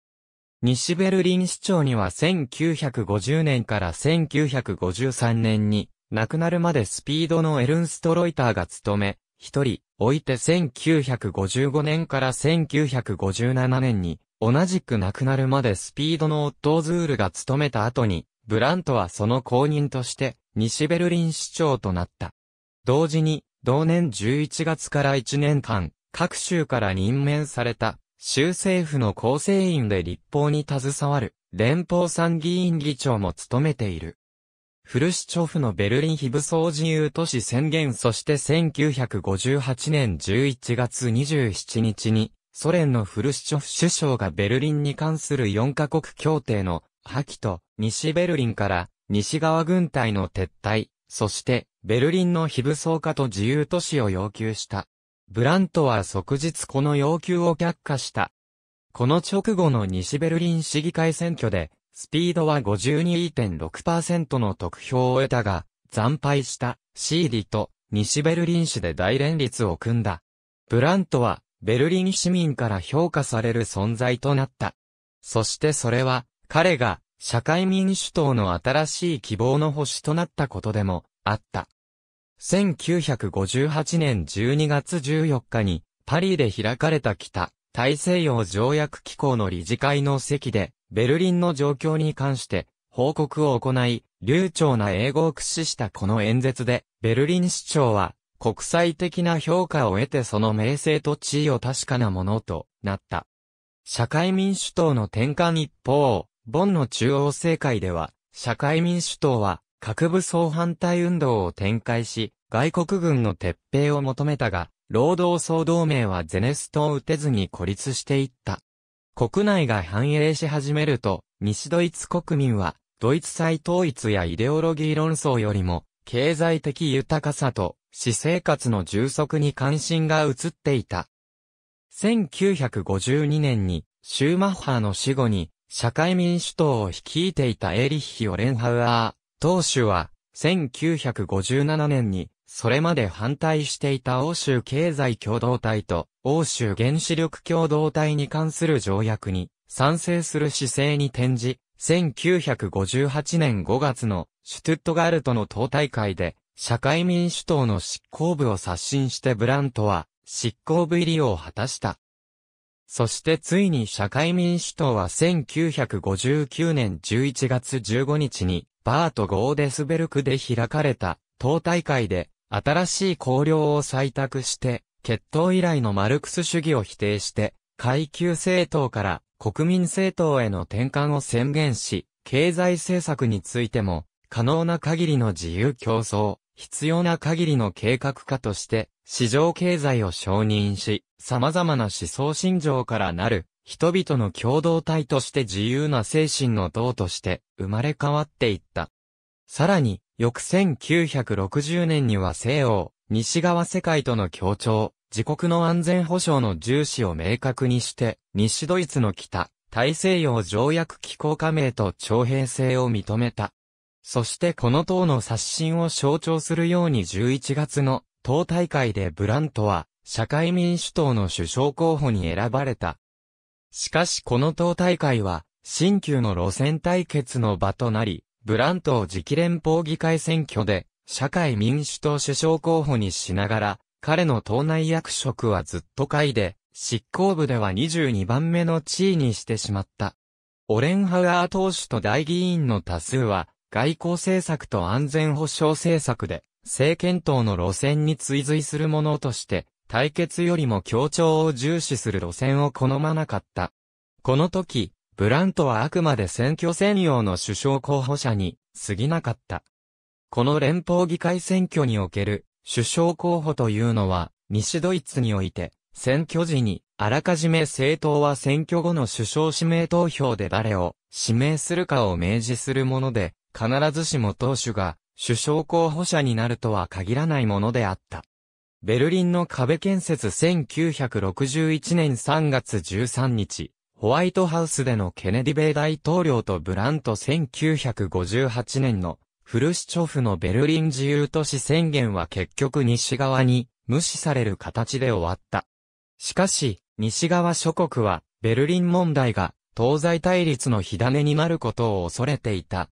西ベルリン市長には1950年から1953年に亡くなるまでスピードのエルンストロイターが務め、一人、おいて1955年から1957年に、同じく亡くなるまでスピードのオットーズールが務めた後に、ブラントはその後任として、西ベルリン市長となった。同時に、同年11月から1年間、各州から任命された、州政府の構成員で立法に携わる連邦参議院議長も務めている。フルシチョフのベルリン非武装自由都市宣言そして1958年11月27日にソ連のフルシチョフ首相がベルリンに関する4カ国協定の破棄と西ベルリンから西側軍隊の撤退、そしてベルリンの非武装化と自由都市を要求した。ブラントは即日この要求を却下した。この直後の西ベルリン市議会選挙で、スピードは52.6%の得票を得たが、惨敗したシーリと西ベルリン市で大連立を組んだ。ブラントはベルリン市民から評価される存在となった。そしてそれは彼が社会民主党の新しい希望の星となったことでもあった。1958年12月14日に、パリで開かれた北、大西洋条約機構の理事会の席で、ベルリンの状況に関して、報告を行い、流暢な英語を駆使したこの演説で、ベルリン市長は、国際的な評価を得てその名声と地位を確かなものとなった。社会民主党の転換一方、ボンの中央政界では、社会民主党は、核武装反対運動を展開し、外国軍の撤兵を求めたが、労働総同盟はゼネストを打てずに孤立していった。国内が繁栄し始めると、西ドイツ国民は、ドイツ再統一やイデオロギー論争よりも、経済的豊かさと、私生活の充足に関心が移っていた。1952年に、シューマッハの死後に、社会民主党を率いていたエリッヒ・オレンハウアー、当主は、1957年に、それまで反対していた欧州経済共同体と欧州原子力共同体に関する条約に賛成する姿勢に転じ、1958年5月のシュトゥットガルトの党大会で社会民主党の執行部を刷新してブラントは執行部入りを果たした。そしてついに社会民主党は1959年11月15日にバート・ゴーデスベルクで開かれた、党大会で、新しい綱領を採択して、決闘以来のマルクス主義を否定して、階級政党から国民政党への転換を宣言し、経済政策についても、可能な限りの自由競争、必要な限りの計画化として、市場経済を承認し、様々な思想信条からなる人々の共同体として自由な精神の党として生まれ変わっていった。さらに、翌1960年には西欧、西側世界との協調、自国の安全保障の重視を明確にして、西ドイツの北、大西洋条約機構加盟と徴兵制を認めた。そしてこの党の刷新を象徴するように11月の党大会でブラントは社会民主党の首相候補に選ばれた。しかしこの党大会は、新旧の路線対決の場となり、ブラントを次期連邦議会選挙で、社会民主党首相候補にしながら、彼の党内役職はずっと下位で、執行部では22番目の地位にしてしまった。オレンハウアー党首と大議員の多数は、外交政策と安全保障政策で、政権党の路線に追随するものとして、対決よりも協調を重視する路線を好まなかった。この時、ブラントはあくまで選挙専用の首相候補者に過ぎなかった。この連邦議会選挙における首相候補というのは、西ドイツにおいて、選挙時に、あらかじめ政党は選挙後の首相指名投票で誰を指名するかを明示するもので、必ずしも党首が首相候補者になるとは限らないものであった。ベルリンの壁建設1961年3月13日、ホワイトハウスでのケネディ米大統領とブラント1958年のフルシチョフのベルリン自由都市宣言は結局西側に無視される形で終わった。しかし、西側諸国はベルリン問題が東西対立の火種になることを恐れていた。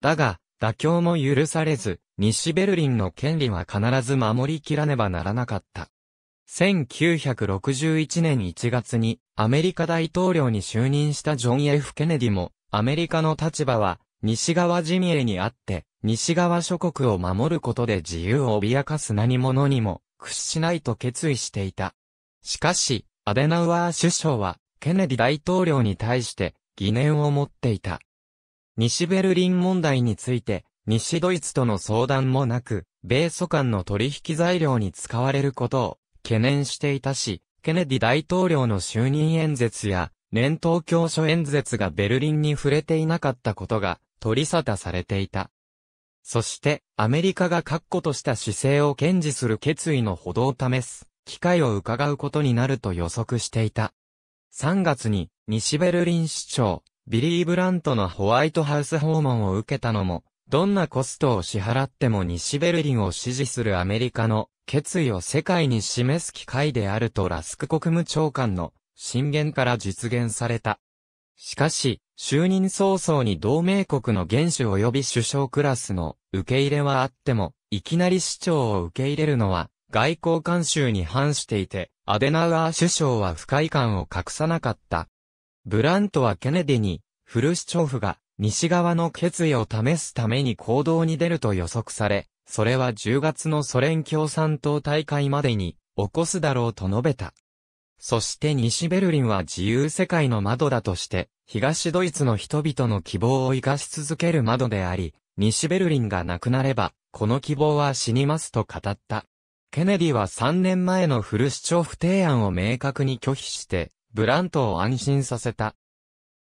だが、妥協も許されず、西ベルリンの権利は必ず守りきらねばならなかった。1961年1月にアメリカ大統領に就任したジョン・ F・ ケネディも、アメリカの立場は西側陣営にあって、西側諸国を守ることで自由を脅かす何者にも屈しないと決意していた。しかし、アデナウアー首相は、ケネディ大統領に対して疑念を持っていた。西ベルリン問題について、西ドイツとの相談もなく、米ソ間の取引材料に使われることを懸念していたし、ケネディ大統領の就任演説や、年頭教書演説がベルリンに触れていなかったことが取り沙汰されていた。そして、アメリカが確固とした姿勢を堅持する決意のほどを試す、機会を伺うことになると予測していた。3月に、西ベルリン市長、ビリー・ブラントのホワイトハウス訪問を受けたのも、どんなコストを支払っても西ベルリンを支持するアメリカの決意を世界に示す機会であるとラスク国務長官の進言から実現された。しかし、就任早々に同盟国の元首及び首相クラスの受け入れはあっても、いきなり市長を受け入れるのは外交慣習に反していて、アデナウアー首相は不快感を隠さなかった。ブラントはケネディに、フルシチョフが西側の決意を試すために行動に出ると予測され、それは10月のソ連共産党大会までに起こすだろうと述べた。そして西ベルリンは自由世界の窓だとして、東ドイツの人々の希望を生かし続ける窓であり、西ベルリンがなくなれば、この希望は死にますと語った。ケネディは3年前のフルシチョフ提案を明確に拒否して、ブラントを安心させた。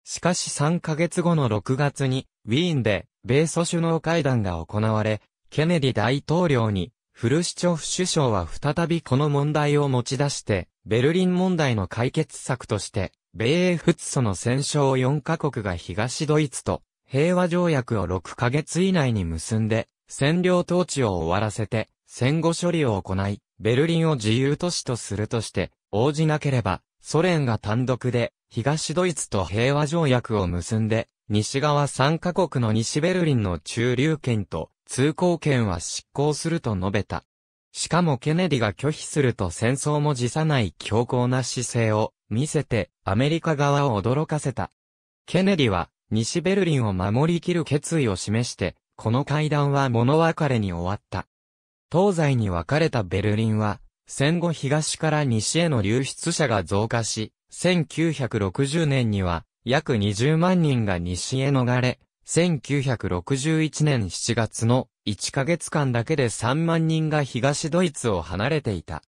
しかし3ヶ月後の6月に、ウィーンで、米ソ首脳会談が行われ、ケネディ大統領に、フルシチョフ首相は再びこの問題を持ち出して、ベルリン問題の解決策として、米英仏ソの戦勝を4カ国が東ドイツと平和条約を6ヶ月以内に結んで、占領統治を終わらせて、戦後処理を行い、ベルリンを自由都市とするとして、応じなければ、ソ連が単独で東ドイツと平和条約を結んで、西側3カ国の西ベルリンの中流圏と通行圏は執行すると述べた。しかもケネディが拒否すると戦争も辞さない強硬な姿勢を見せてアメリカ側を驚かせた。ケネディは西ベルリンを守りきる決意を示して、この会談は物別れに終わった。東西に分かれたベルリンは戦後東から西への流出者が増加し、1960年には約20万人が西へ逃れ、1961年7月の1ヶ月間だけで3万人が東ドイツを離れていた。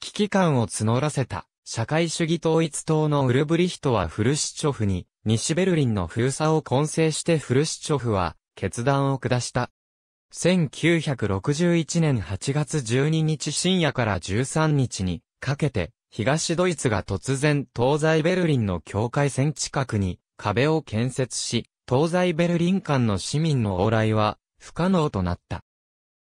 危機感を募らせた社会主義統一党のウルブリヒトはフルシチョフに西ベルリンの封鎖を混成してフルシチョフは決断を下した。1961年8月12日深夜から13日にかけて、東ドイツが突然東西ベルリンの境界線近くに壁を建設し、東西ベルリン間の市民の往来は不可能となった。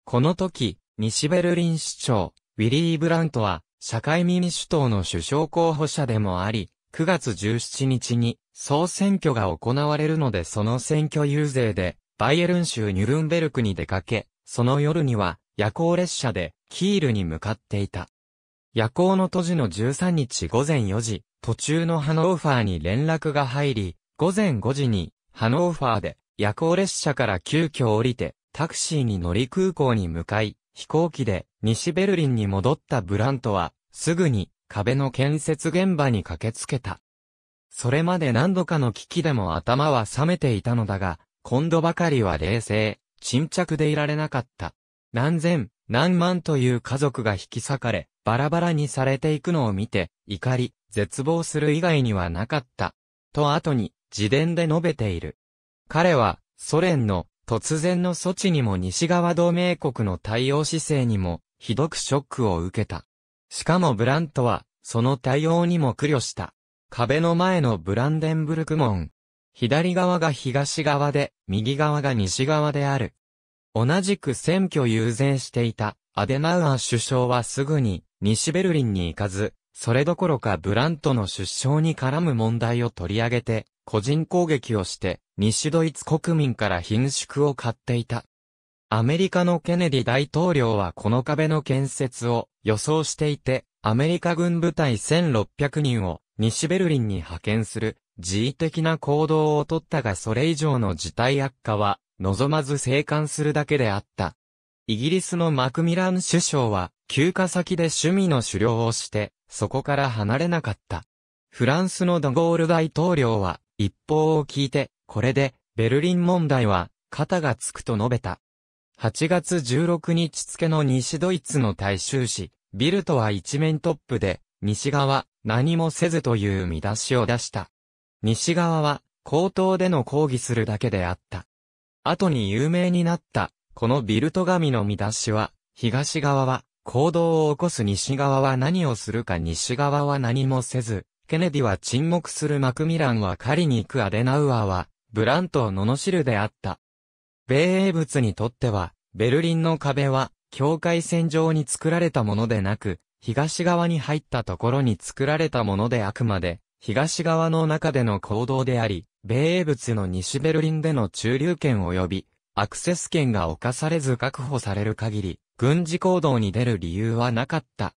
この時、西ベルリン市長、ウィリー・ブラントは、社会民主党の首相候補者でもあり、9月17日に総選挙が行われるのでその選挙遊説でバイエルン州ニュルンベルクに出かけ、その夜には夜行列車でキールに向かっていた。夜行の都市の13日午前4時、途中のハノーファーに連絡が入り、午前5時にハノーファーで夜行列車から急遽降りて、タクシーに乗り空港に向かい、飛行機で西ベルリンに戻ったブラントは、すぐに壁の建設現場に駆けつけた。それまで何度かの危機でも頭は冷めていたのだが、今度ばかりは冷静、沈着でいられなかった。何千、何万という家族が引き裂かれ、バラバラにされていくのを見て、怒り、絶望する以外にはなかった。と後に、自伝で述べている。彼は、ソ連の、突然の措置にも西側同盟国の対応姿勢にも、ひどくショックを受けた。しかもブラントは、その対応にも苦慮した。壁の前のブランデンブルク門、左側が東側で、右側が西側である。同じく選挙優先していたアデナウアン首相はすぐに西ベルリンに行かず、それどころかブラントの出生に絡む問題を取り上げて、個人攻撃をして、西ドイツ国民から貧縮を買っていた。アメリカのケネディ大統領はこの壁の建設を予想していて、アメリカ軍部隊1600人を西ベルリンに派遣する自意的な行動をとったがそれ以上の事態悪化は、望まず生還するだけであった。イギリスのマクミラン首相は、休暇先で趣味の狩猟をして、そこから離れなかった。フランスのドゴール大統領は、一報を聞いて、これで、ベルリン問題は、肩がつくと述べた。8月16日付の西ドイツの大衆紙、ビルトは一面トップで、西側、何もせずという見出しを出した。西側は、口頭での抗議するだけであった。後に有名になった、このビルト紙の見出しは、東側は、行動を起こす西側は何をするか西側は何もせず、ケネディは沈黙するマクミランは狩りに行くアデナウアーは、ブラントを罵るであった。米英物にとっては、ベルリンの壁は、境界線上に作られたものでなく、東側に入ったところに作られたものであくまで、東側の中での行動であり、米英物の西ベルリンでの駐留権及び、アクセス権が侵されず確保される限り、軍事行動に出る理由はなかった。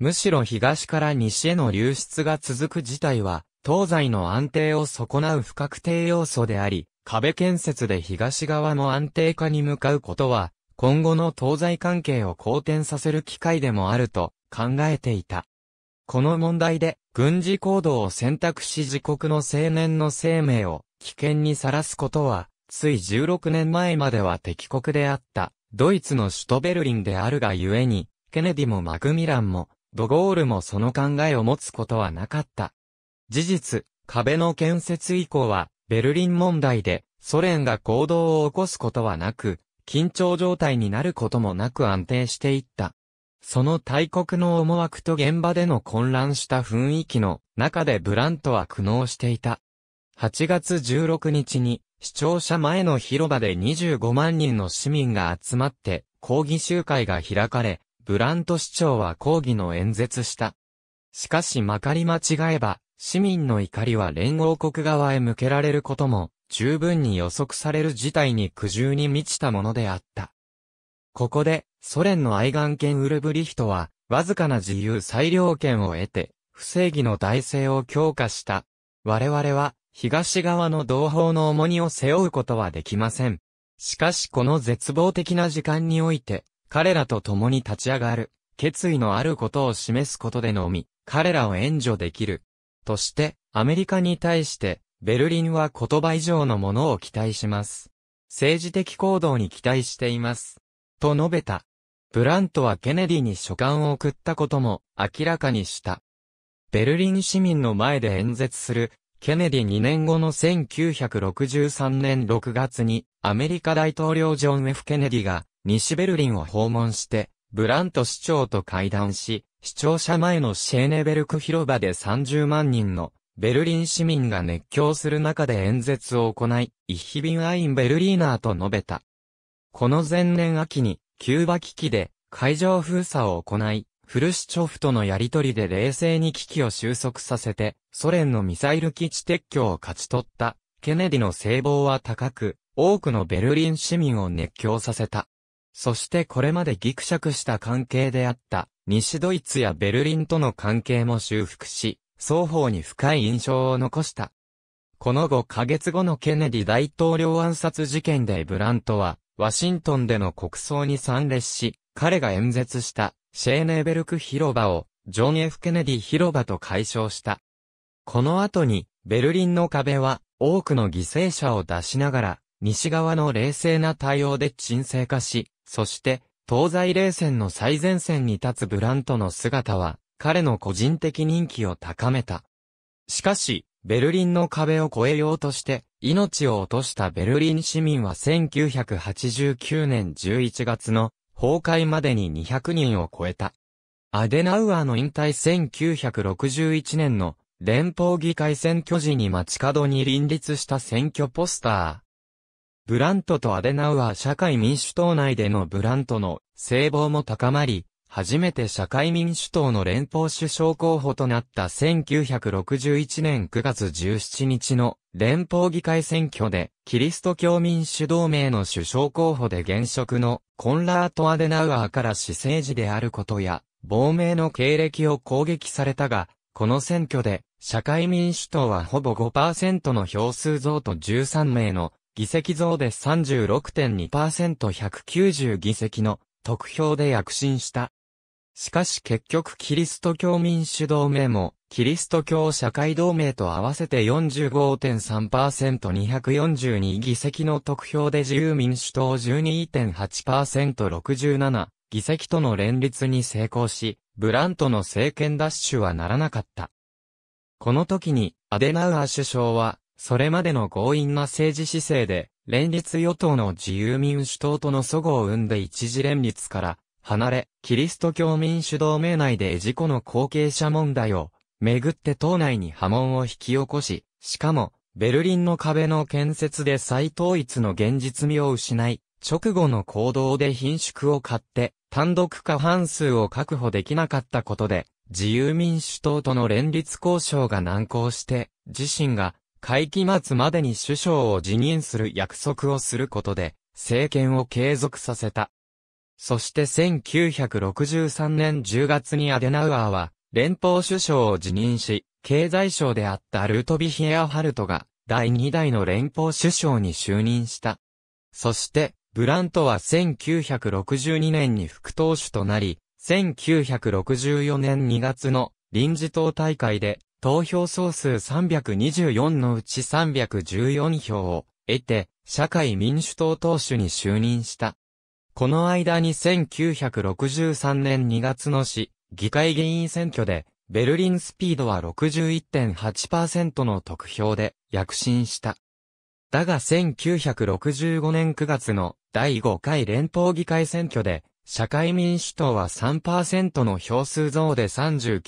むしろ東から西への流出が続く事態は、東西の安定を損なう不確定要素であり、壁建設で東側の安定化に向かうことは、今後の東西関係を好転させる機会でもあると考えていた。この問題で、軍事行動を選択し自国の青年の生命を危険にさらすことは、つい16年前までは敵国であった、ドイツの首都ベルリンであるがゆえに、ケネディもマクミランも、ドゴールもその考えを持つことはなかった。事実、壁の建設以降は、ベルリン問題で、ソ連が行動を起こすことはなく、緊張状態になることもなく安定していった。その大国の思惑と現場での混乱した雰囲気の中でブラントは苦悩していた。8月16日に視聴者前の広場で25万人の市民が集まって抗議集会が開かれ、ブラント市長は抗議の演説した。しかしまかり間違えば、市民の怒りは連合国側へ向けられることも十分に予測される事態に苦渋に満ちたものであった。ここでソ連の愛玩犬ウルブリヒトは、わずかな自由裁量権を得て、不正義の体制を強化した。我々は、東側の同胞の重荷を背負うことはできません。しかしこの絶望的な時間において、彼らと共に立ち上がる、決意のあることを示すことでのみ、彼らを援助できる。として、アメリカに対して、ベルリンは言葉以上のものを期待します。政治的行動に期待しています。と述べた。ブラントはケネディに書簡を送ったことも明らかにした。ベルリン市民の前で演説する、ケネディ2年後の1963年6月に、アメリカ大統領ジョン・ F・ ケネディが、西ベルリンを訪問して、ブラント市長と会談し、市庁舎前のシェーネベルク広場で30万人のベルリン市民が熱狂する中で演説を行い、イッヒビン・アイン・ベルリーナーと述べた。この前年秋にキューバ危機で海上封鎖を行い、フルシチョフとのやりとりで冷静に危機を収束させて、ソ連のミサイル基地撤去を勝ち取った、ケネディの聖望は高く、多くのベルリン市民を熱狂させた。そしてこれまでギクシャクした関係であった、西ドイツやベルリンとの関係も修復し、双方に深い印象を残した。この5ヶ月後のケネディ大統領暗殺事件でブラントは、ワシントンでの国葬に参列し、彼が演説したシェーネーベルク広場をジョン・ F・ ケネディ広場と解消した。この後に、ベルリンの壁は多くの犠牲者を出しながら、西側の冷静な対応で沈静化し、そして東西冷戦の最前線に立つブラントの姿は、彼の個人的人気を高めた。しかし、ベルリンの壁を越えようとして、命を落としたベルリン市民は1989年11月の崩壊までに200人を超えた。アデナウアーの引退1961年の連邦議会選挙時に街角に林立した選挙ポスター。ブラントとアデナウアー社会民主党内でのブラントの聖望も高まり、初めて社会民主党の連邦首相候補となった1961年9月17日の連邦議会選挙で、キリスト教民主同盟の首相候補で現職のコンラート・アデナウアーから私政治であることや、亡命の経歴を攻撃されたが、この選挙で、社会民主党はほぼ5%の票数増と13名の議席増で 36.2%190 議席の得票で躍進した。しかし結局キリスト教民主同盟も、キリスト教社会同盟と合わせて 45.3%242 議席の得票で自由民主党 12.8%67 議席との連立に成功し、ブラントの政権奪取はならなかった。この時に、アデナウアー首相は、それまでの強引な政治姿勢で、連立与党の自由民主党との齟齬を生んで一時連立から離れ、キリスト教民主同盟内で事故の後継者問題を、めぐって党内に波紋を引き起こし、しかも、ベルリンの壁の建設で再統一の現実味を失い、直後の行動で品縮を買って、単独過半数を確保できなかったことで、自由民主党との連立交渉が難航して、自身が会期末までに首相を辞任する約束をすることで、政権を継続させた。そして1963年10月にアデナウアーは、連邦首相を辞任し、経済省であったルートビヒエア・ハルトが、第2代の連邦首相に就任した。そして、ブラントは1962年に副党首となり、1964年2月の臨時党大会で、投票総数324のうち314票を得て、社会民主党党首に就任した。この間に1963年2月の市、議会議員選挙で、ベルリンスピードは61.8%の得票で躍進した。だが1965年9月の第5回連邦議会選挙で、社会民主党は3%の票数増で39.9%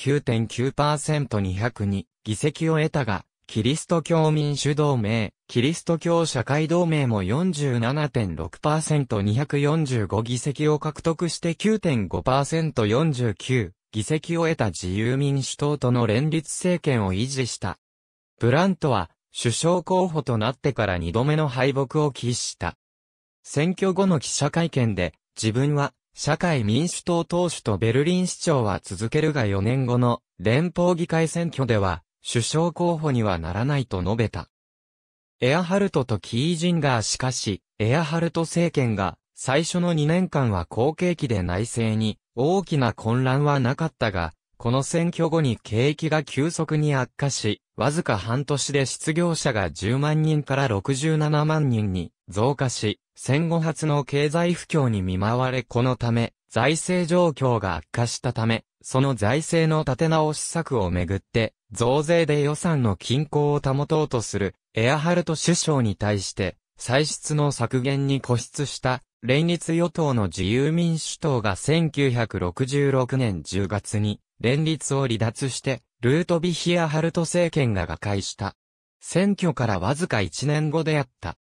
2 0 2議席を得たが、キリスト教民主同盟、キリスト教社会同盟も 47.6%245 議席を獲得して 9.5%49 議席を得た自由民主党との連立政権を維持した。ブラントは首相候補となってから2度目の敗北を喫した。選挙後の記者会見で自分は社会民主党党首とベルリン市長は続けるが4年後の連邦議会選挙では首相候補にはならないと述べた。エアハルトとキージンガーしかし、エアハルト政権が最初の2年間は後継期で内政に大きな混乱はなかったが、この選挙後に景気が急速に悪化し、わずか半年で失業者が10万人から67万人に増加し、戦後初の経済不況に見舞われこのため、財政状況が悪化したため、その財政の立て直し策をめぐって、増税で予算の均衡を保とうとするエアハルト首相に対して、歳出の削減に固執した連立与党の自由民主党が1966年10月に連立を離脱して、ルートビヒアハルト政権が瓦解した。選挙からわずか1年後であった。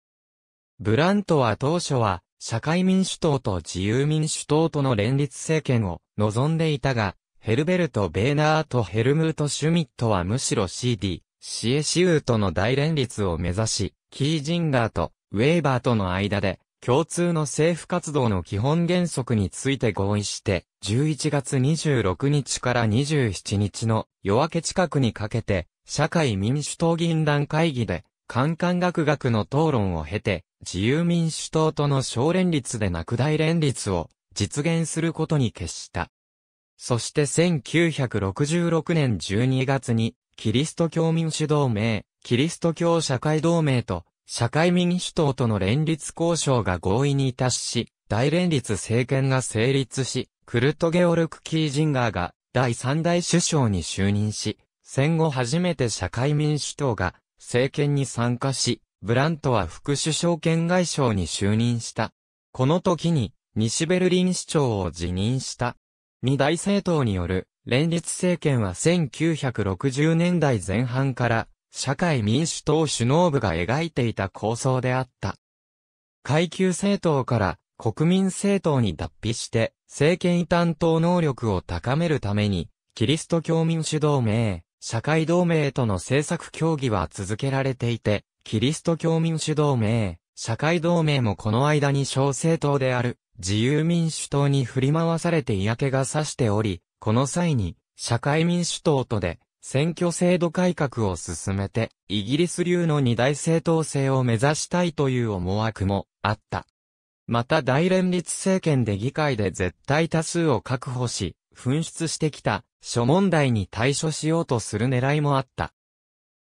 ブラントは当初は、社会民主党と自由民主党との連立政権を望んでいたが、ヘルベルト・ベーナーとヘルムート・シュミットはむしろ CD、シエシウーとの大連立を目指し、キージンガーとウェーバーとの間で、共通の政府活動の基本原則について合意して、11月26日から27日の夜明け近くにかけて、社会民主党議員団会議で、官官学学の討論を経て、自由民主党との小連立でなく大連立を実現することに決した。そして1966年12月に、キリスト教民主同盟、キリスト教社会同盟と、社会民主党との連立交渉が合意に達し、大連立政権が成立し、クルト・ゲオルク・キージンガーが第3代首相に就任し、戦後初めて社会民主党が政権に参加し、ブラントは副首相兼外相に就任した。この時に西ベルリン市長を辞任した。二大政党による連立政権は1960年代前半から社会民主党首脳部が描いていた構想であった。階級政党から国民政党に脱皮して政権担当能力を高めるためにキリスト教民主同盟、社会同盟との政策協議は続けられていて、キリスト教民主同盟、社会同盟もこの間に小政党である自由民主党に振り回されて嫌気がさしており、この際に、社会民主党とで、選挙制度改革を進めて、イギリス流の二大政党制を目指したいという思惑もあった。また大連立政権で議会で絶対多数を確保し、紛失してきた諸問題に対処しようとする狙いもあった。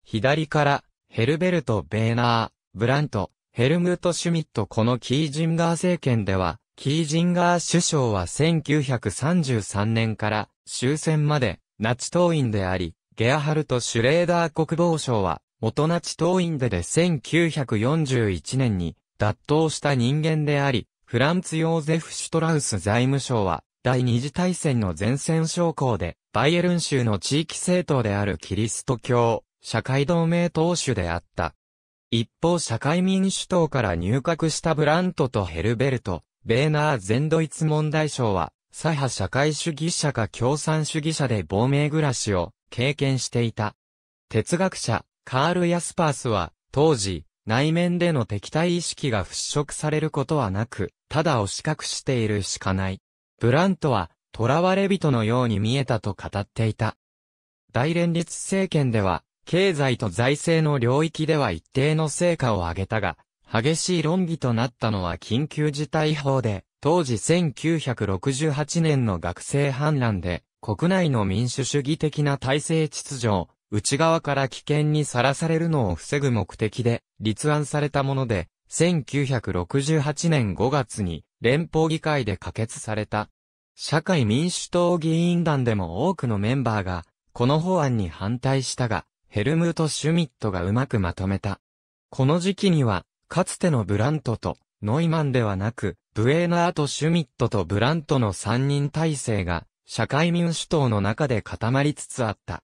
左から、ヘルベルト・ベーナー、ブラント、ヘルムート・シュミットこのキージンガー政権では、キージンガー首相は1933年から終戦までナチ党員であり、ゲアハルト・シュレーダー国防相は元ナチ党員でで1941年に脱党した人間であり、フランツ・ヨーゼフ・シュトラウス財務省は第二次大戦の前線将校で、バイエルン州の地域政党であるキリスト教、社会同盟党首であった。一方社会民主党から入閣したブラントとヘルベルト、ベーナー全ドイツ問題省は、左派社会主義者か共産主義者で亡命暮らしを経験していた。哲学者、カール・ヤスパースは、当時、内面での敵対意識が払拭されることはなく、ただを視覚しているしかない。ブラントは、囚われ人のように見えたと語っていた。大連立政権では、経済と財政の領域では一定の成果を上げたが、激しい論議となったのは緊急事態法で、当時1968年の学生反乱で、国内の民主主義的な体制秩序を、内側から危険にさらされるのを防ぐ目的で、立案されたもので、1968年5月に、連邦議会で可決された。社会民主党議員団でも多くのメンバーが、この法案に反対したが、ヘルムート・シュミットがうまくまとめた。この時期には、かつてのブラントとノイマンではなく、ブエーナーとシュミットとブラントの三人体制が、社会民主党の中で固まりつつあった。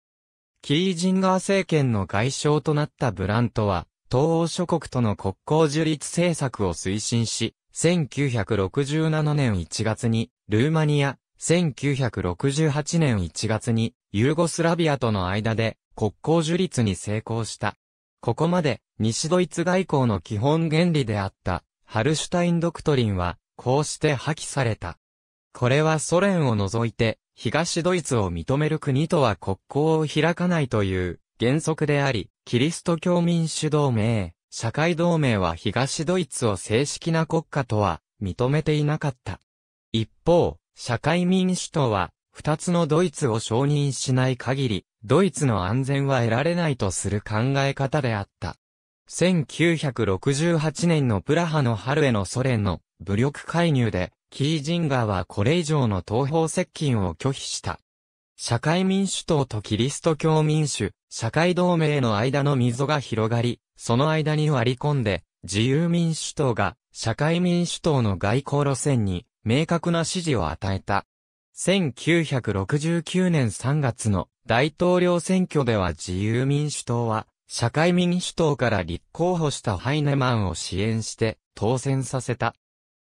キージンガー政権の外相となったブラントは、東欧諸国との国交樹立政策を推進し、1967年1月にルーマニア、1968年1月にユーゴスラビアとの間で国交樹立に成功した。ここまで、西ドイツ外交の基本原理であった、ハルシュタインドクトリンは、こうして破棄された。これはソ連を除いて、東ドイツを認める国とは国交を開かないという原則であり、キリスト教民主同盟、社会同盟は東ドイツを正式な国家とは認めていなかった。一方、社会民主党は、二つのドイツを承認しない限り、ドイツの安全は得られないとする考え方であった。1968年のプラハの春へのソ連の武力介入で、キージンガーはこれ以上の東方接近を拒否した。社会民主党とキリスト教民主、社会同盟の間の溝が広がり、その間に割り込んで、自由民主党が社会民主党の外交路線に明確な支持を与えた。1969年3月の大統領選挙では自由民主党は、社会民主党から立候補したハイネマンを支援して当選させた。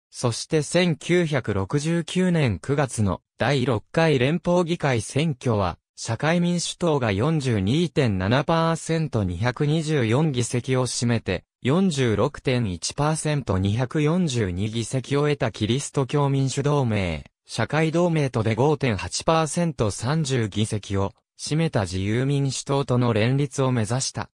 そして1969年9月の第6回連邦議会選挙は、社会民主党が 42.7%224 議席を占めて、46.1%242 議席を得たキリスト教民主同盟。社会同盟とで 5.8%30 議席を占めた自由民主党との連立を目指した。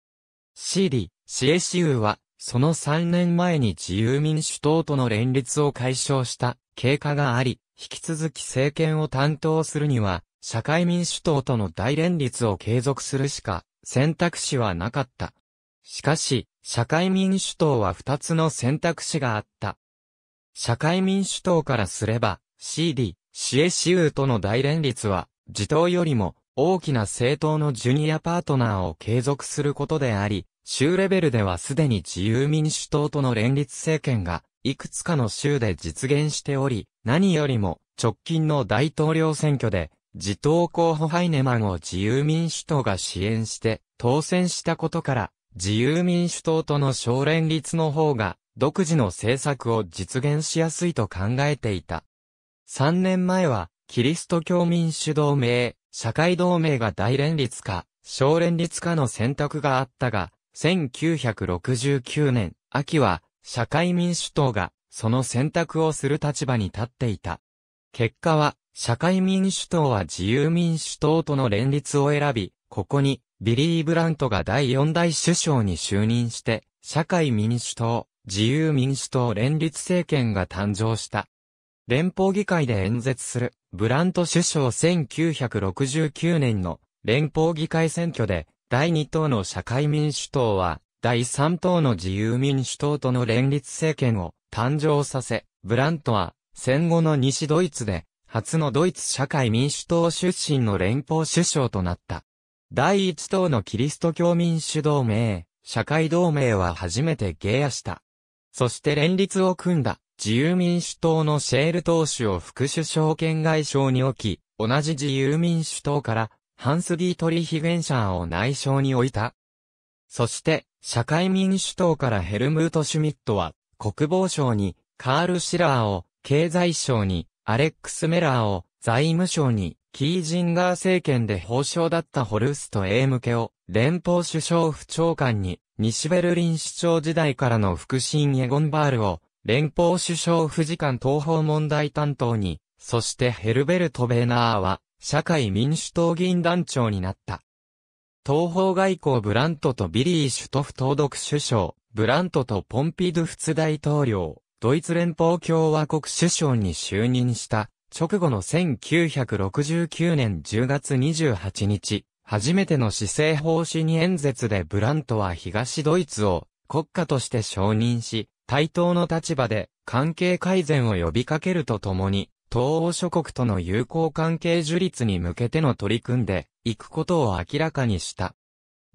シリ、CSU は、その3年前に自由民主党との連立を解消した経過があり、引き続き政権を担当するには、社会民主党との大連立を継続するしか選択肢はなかった。しかし、社会民主党は2つの選択肢があった。社会民主党からすれば、CD、CSU との大連立は、自党よりも大きな政党のジュニアパートナーを継続することであり、州レベルではすでに自由民主党との連立政権が、いくつかの州で実現しており、何よりも直近の大統領選挙で、自党候補ハイネマンを自由民主党が支援して当選したことから、自由民主党との小連立の方が独自の政策を実現しやすいと考えていた。3年前は、キリスト教民主同盟、社会同盟が大連立か、小連立かの選択があったが、1969年、秋は、社会民主党が、その選択をする立場に立っていた。結果は、社会民主党は自由民主党との連立を選び、ここに、ビリー・ブラントが第4代首相に就任して、社会民主党、自由民主党連立政権が誕生した。連邦議会で演説する、ブラント首相1969年の連邦議会選挙で、第2党の社会民主党は、第3党の自由民主党との連立政権を誕生させ、ブラントは、戦後の西ドイツで、初のドイツ社会民主党出身の連邦首相となった。第1党のキリスト教民主同盟、社会同盟は初めてイアした。そして連立を組んだ。自由民主党のシェール党首を副首相兼外相に置き、同じ自由民主党からハンス・ディートリヒ・ゲンシャーを内相に置いた。そして、社会民主党からヘルムート・シュミットは、国防省に、カール・シラーを、経済省に、アレックス・メラーを、財務省に、キージンガー政権で法相だったホルスト・エームケを、連邦首相府長官に、西ベルリン市長時代からの副審エゴンバールを、連邦首相富士官東方問題担当に、そしてヘルベルト・ベーナーは、社会民主党議員団長になった。東方外交ブラントとビリー・シュトフ東独首相、ブラントとポンピドゥ仏大統領、ドイツ連邦共和国首相に就任した、直後の1969年10月28日、初めての施政方針演説でブラントは東ドイツを国家として承認し、対等の立場で関係改善を呼びかけるとともに、東欧諸国との友好関係樹立に向けての取り組んでいくことを明らかにした。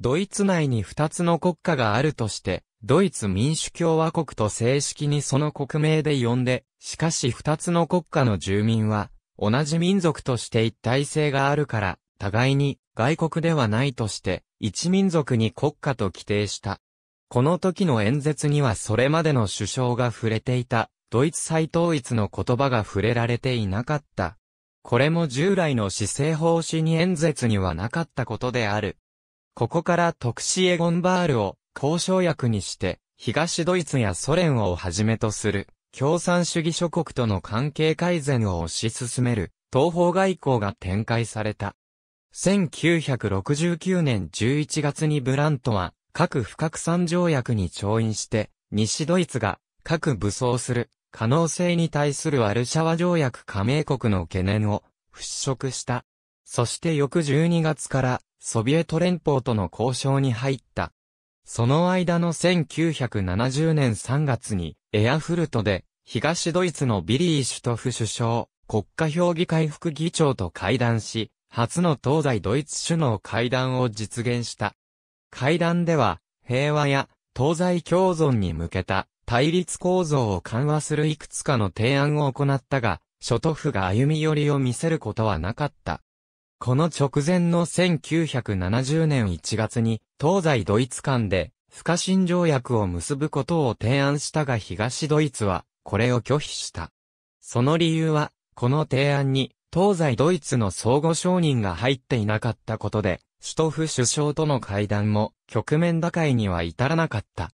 ドイツ内に二つの国家があるとして、ドイツ民主共和国と正式にその国名で呼んで、しかし二つの国家の住民は、同じ民族として一体性があるから、互いに外国ではないとして、一民族に国家と規定した。この時の演説にはそれまでの首相が触れていた、ドイツ再統一の言葉が触れられていなかった。これも従来の施政方針演説にはなかったことである。ここから特使エゴンバールを交渉役にして、東ドイツやソ連をはじめとする、共産主義諸国との関係改善を推し進める、東方外交が展開された。1969年11月にブラントは、核不拡散条約に調印して、西ドイツが核武装する可能性に対するワルシャワ条約加盟国の懸念を払拭した。そして翌12月からソビエト連邦との交渉に入った。その間の1970年3月にエアフルトで東ドイツのビリー・シュトフ首相、国家評議会副議長と会談し、初の東西ドイツ首脳会談を実現した。会談では、平和や東西共存に向けた対立構造を緩和するいくつかの提案を行ったが、諸都府が歩み寄りを見せることはなかった。この直前の1970年1月に、東西ドイツ間で、不可侵条約を結ぶことを提案したが東ドイツは、これを拒否した。その理由は、この提案に、東西ドイツの相互承認が入っていなかったことで、首都トフ首相との会談も、局面打開には至らなかった。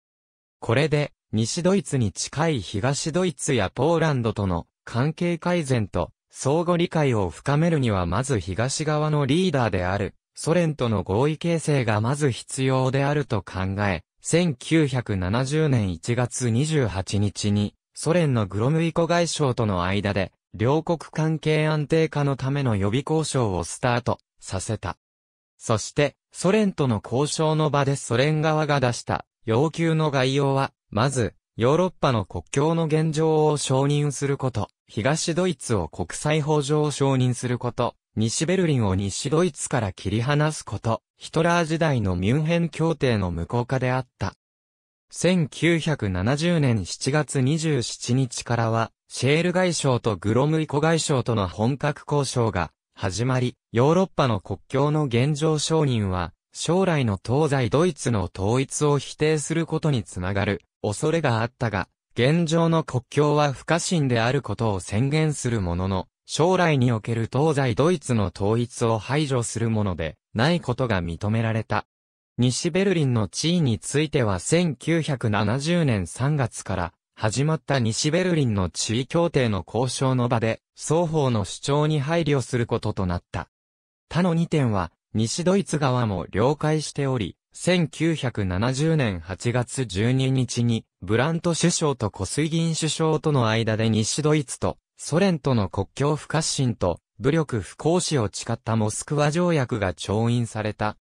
これで、西ドイツに近い東ドイツやポーランドとの関係改善と相互理解を深めるにはまず東側のリーダーであるソ連との合意形成がまず必要であると考え、1970年1月28日にソ連のグロムイコ外相との間で両国関係安定化のための予備交渉をスタートさせた。そして、ソ連との交渉の場でソ連側が出した要求の概要は、まず、ヨーロッパの国境の現状を承認すること、東ドイツを国際法上承認すること、西ベルリンを西ドイツから切り離すこと、ヒトラー時代のミュンヘン協定の無効化であった。1970年7月27日からは、シェール外相とグロムイコ外相との本格交渉が始まり、ヨーロッパの国境の現状承認は、将来の東西ドイツの統一を否定することにつながる恐れがあったが、現状の国境は不可侵であることを宣言するものの、将来における東西ドイツの統一を排除するもので、ないことが認められた。西ベルリンの地位については1970年3月から始まった西ベルリンの地位協定の交渉の場で、双方の主張に配慮することとなった。他の2点は、西ドイツ側も了解しており、1970年8月12日に、ブラント首相とコスイギン首相との間で西ドイツと、ソ連との国境不可侵と、武力不行使を誓ったモスクワ条約が調印された。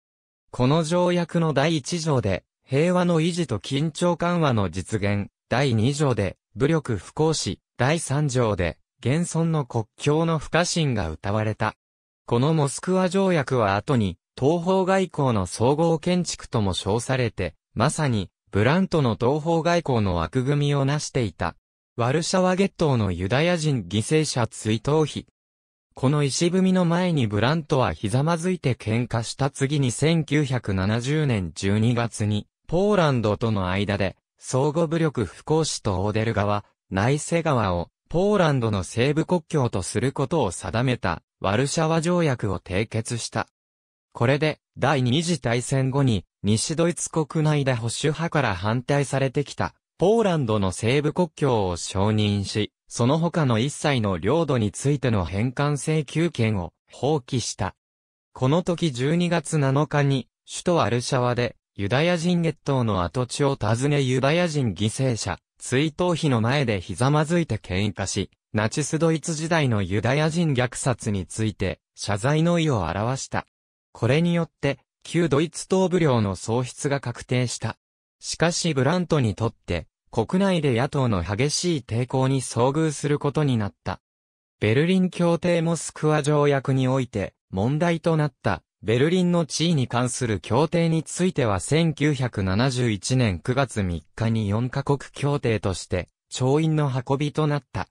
この条約の第1条で、平和の維持と緊張緩和の実現、第2条で、武力不行使、第3条で、現存の国境の不可侵が謳われた。このモスクワ条約は後に、東方外交の総合建築とも称されて、まさに、ブラントの東方外交の枠組みを成していた。ワルシャワゲットのユダヤ人犠牲者追悼碑。この石踏みの前にブラントはひざまずいて喧嘩した次に1970年12月に、ポーランドとの間で、相互武力不行使とオーデル川、内セ川をポーランドの西部国境とすることを定めたワルシャワ条約を締結した。これで第二次大戦後に西ドイツ国内で保守派から反対されてきたポーランドの西部国境を承認し、その他の一切の領土についての返還請求権を放棄した。この時12月7日に首都ワルシャワでユダヤ人越冬の跡地を訪ねユダヤ人犠牲者、追悼碑の前でひざまずいて喧嘩し、ナチスドイツ時代のユダヤ人虐殺について、謝罪の意を表した。これによって、旧ドイツ東部領の喪失が確定した。しかしブラントにとって、国内で野党の激しい抵抗に遭遇することになった。ベルリン協定モスクワ条約において問題となったベルリンの地位に関する協定については1971年9月3日に4カ国協定として、調印の運びとなった。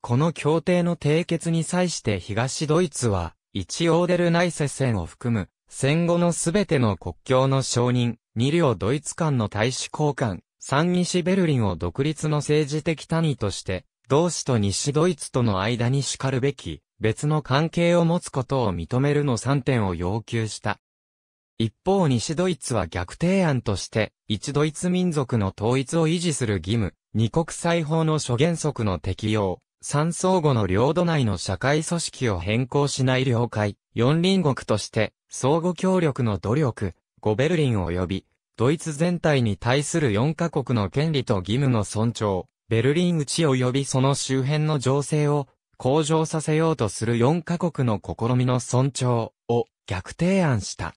この協定の締結に際して東ドイツは、一オーデル内接戦を含む、戦後のすべての国境の承認、二両ドイツ間の大使交換、三西ベルリンを独立の政治的単位として、同志と西ドイツとの間に叱るべき、別の関係を持つことを認めるの3点を要求した。一方西ドイツは逆提案として、一ドイツ民族の統一を維持する義務、二国際法の諸原則の適用、三相互の領土内の社会組織を変更しない了解、四隣国として、相互協力の努力、五ベルリン及び、ドイツ全体に対する四カ国の権利と義務の尊重、ベルリン内及びその周辺の情勢を向上させようとする4カ国の試みの尊重を逆提案した。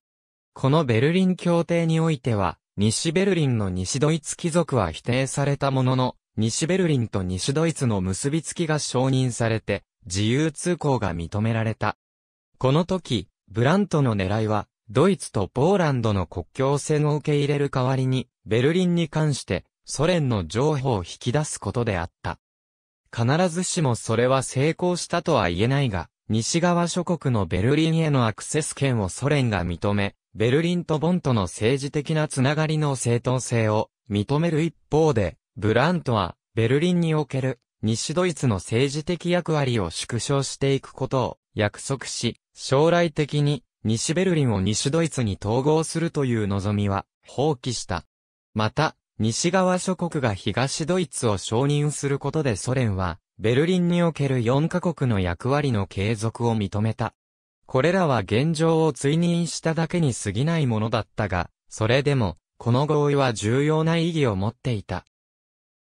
このベルリン協定においては、西ベルリンの西ドイツ貴族は否定されたものの、西ベルリンと西ドイツの結びつきが承認されて、自由通行が認められた。この時、ブラントの狙いは、ドイツとポーランドの国境線を受け入れる代わりに、ベルリンに関して、ソ連の譲歩を引き出すことであった。必ずしもそれは成功したとは言えないが、西側諸国のベルリンへのアクセス権をソ連が認め、ベルリンとボンとの政治的なつながりの正当性を認める一方で、ブラントは、ベルリンにおける西ドイツの政治的役割を縮小していくことを約束し、将来的に西ベルリンを西ドイツに統合するという望みは放棄した。また、西側諸国が東ドイツを承認することでソ連は、ベルリンにおける4カ国の役割の継続を認めた。これらは現状を追認しただけに過ぎないものだったが、それでも、この合意は重要な意義を持っていた。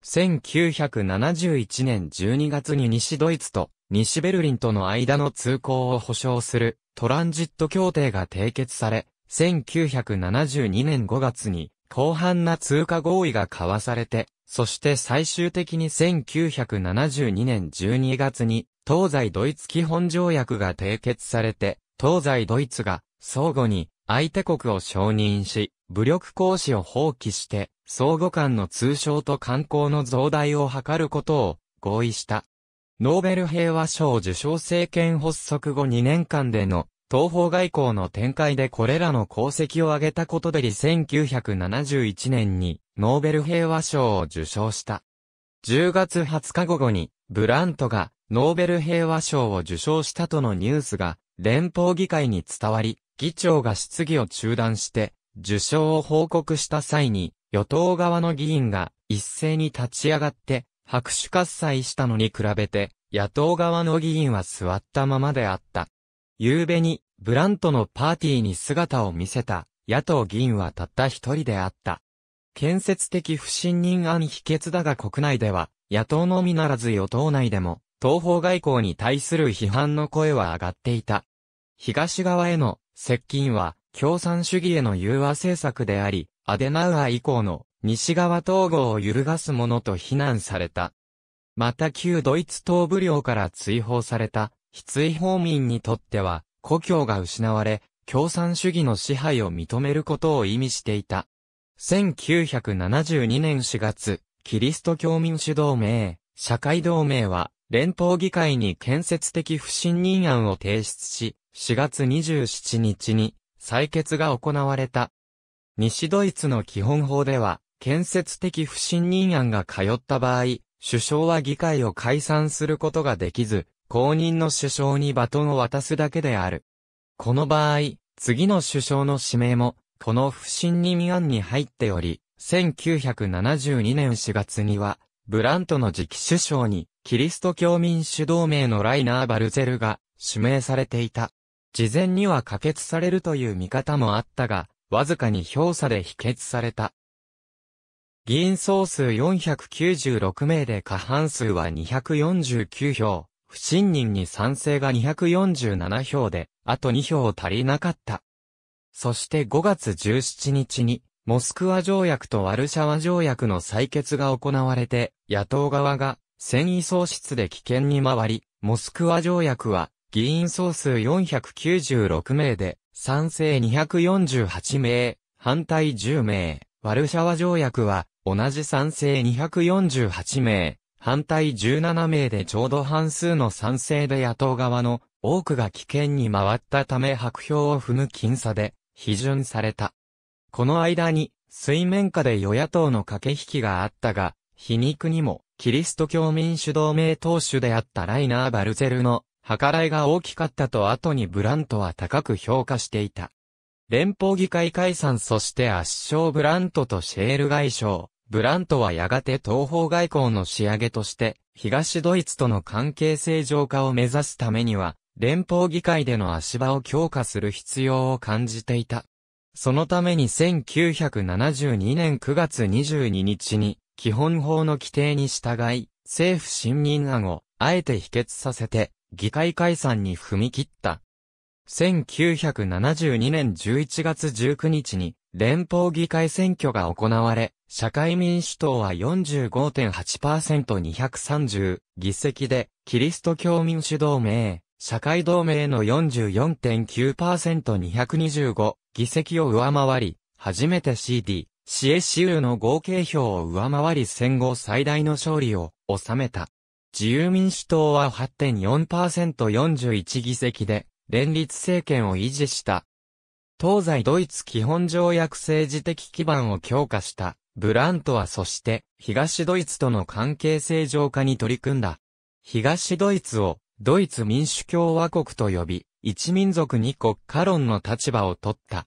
1971年12月に西ドイツと西ベルリンとの間の通行を保障するトランジット協定が締結され、1972年5月に広範な通貨合意が交わされて、そして最終的に1972年12月に、東西ドイツ基本条約が締結されて、東西ドイツが相互に相手国を承認し、武力行使を放棄して、相互間の通商と観光の増大を図ることを合意した。ノーベル平和賞受賞政権発足後2年間での東方外交の展開でこれらの功績を挙げたことで1971年にノーベル平和賞を受賞した。10月20日午後にブラントがノーベル平和賞を受賞したとのニュースが連邦議会に伝わり、議長が質疑を中断して受賞を報告した際に与党側の議員が一斉に立ち上がって拍手喝采したのに比べて野党側の議員は座ったままであった。夕べに、ブラントのパーティーに姿を見せた、野党議員はたった一人であった。建設的不信任案否決だが国内では、野党のみならず与党内でも、東方外交に対する批判の声は上がっていた。東側への接近は共産主義への融和政策であり、アデナウア以降の西側統合を揺るがすものと非難された。また旧ドイツ東部領から追放された失意方民にとっては、故郷が失われ、共産主義の支配を認めることを意味していた。1972年4月、キリスト教民主同盟、社会同盟は、連邦議会に建設的不信任案を提出し、4月27日に採決が行われた。西ドイツの基本法では、建設的不信任案が通った場合、首相は議会を解散することができず、公認の首相にバトンを渡すだけである。この場合、次の首相の指名も、この不信任案に入っており、1972年4月には、ブラントの次期首相に、キリスト教民主同盟のライナー・バルゼルが指名されていた。事前には可決されるという見方もあったが、わずかに票差で否決された。議員総数496名で過半数は249票。不信任に賛成が247票で、あと2票足りなかった。そして5月17日に、モスクワ条約とワルシャワ条約の採決が行われて、野党側が戦意喪失で危険に回り、モスクワ条約は議員総数496名で、賛成248名、反対10名、ワルシャワ条約は同じ賛成248名、反対17名でちょうど半数の賛成で野党側の多くが危険に回ったため白票を踏む僅差で批准された。この間に水面下で与野党の駆け引きがあったが、皮肉にもキリスト教民主同盟党首であったライナー・バルゼルの計らいが大きかったと後にブラントは高く評価していた。連邦議会解散そして圧勝ブラントとシェール外相、ブラントはやがて東方外交の仕上げとして、東ドイツとの関係正常化を目指すためには、連邦議会での足場を強化する必要を感じていた。そのために1972年9月22日に、基本法の規定に従い、政府信任案を、あえて否決させて、議会解散に踏み切った。1972年11月19日に連邦議会選挙が行われ、社会民主党は 45.8%230 議席で、キリスト教民主同盟、社会同盟の 44.9%225 議席を上回り、初めて CD、CSU の合計票を上回り戦後最大の勝利を収めた。自由民主党は 8.4%41 議席で、連立政権を維持した。東西ドイツ基本条約政治的基盤を強化した、ブラントはそして、東ドイツとの関係正常化に取り組んだ。東ドイツを、ドイツ民主共和国と呼び、一民族二国家論の立場を取った。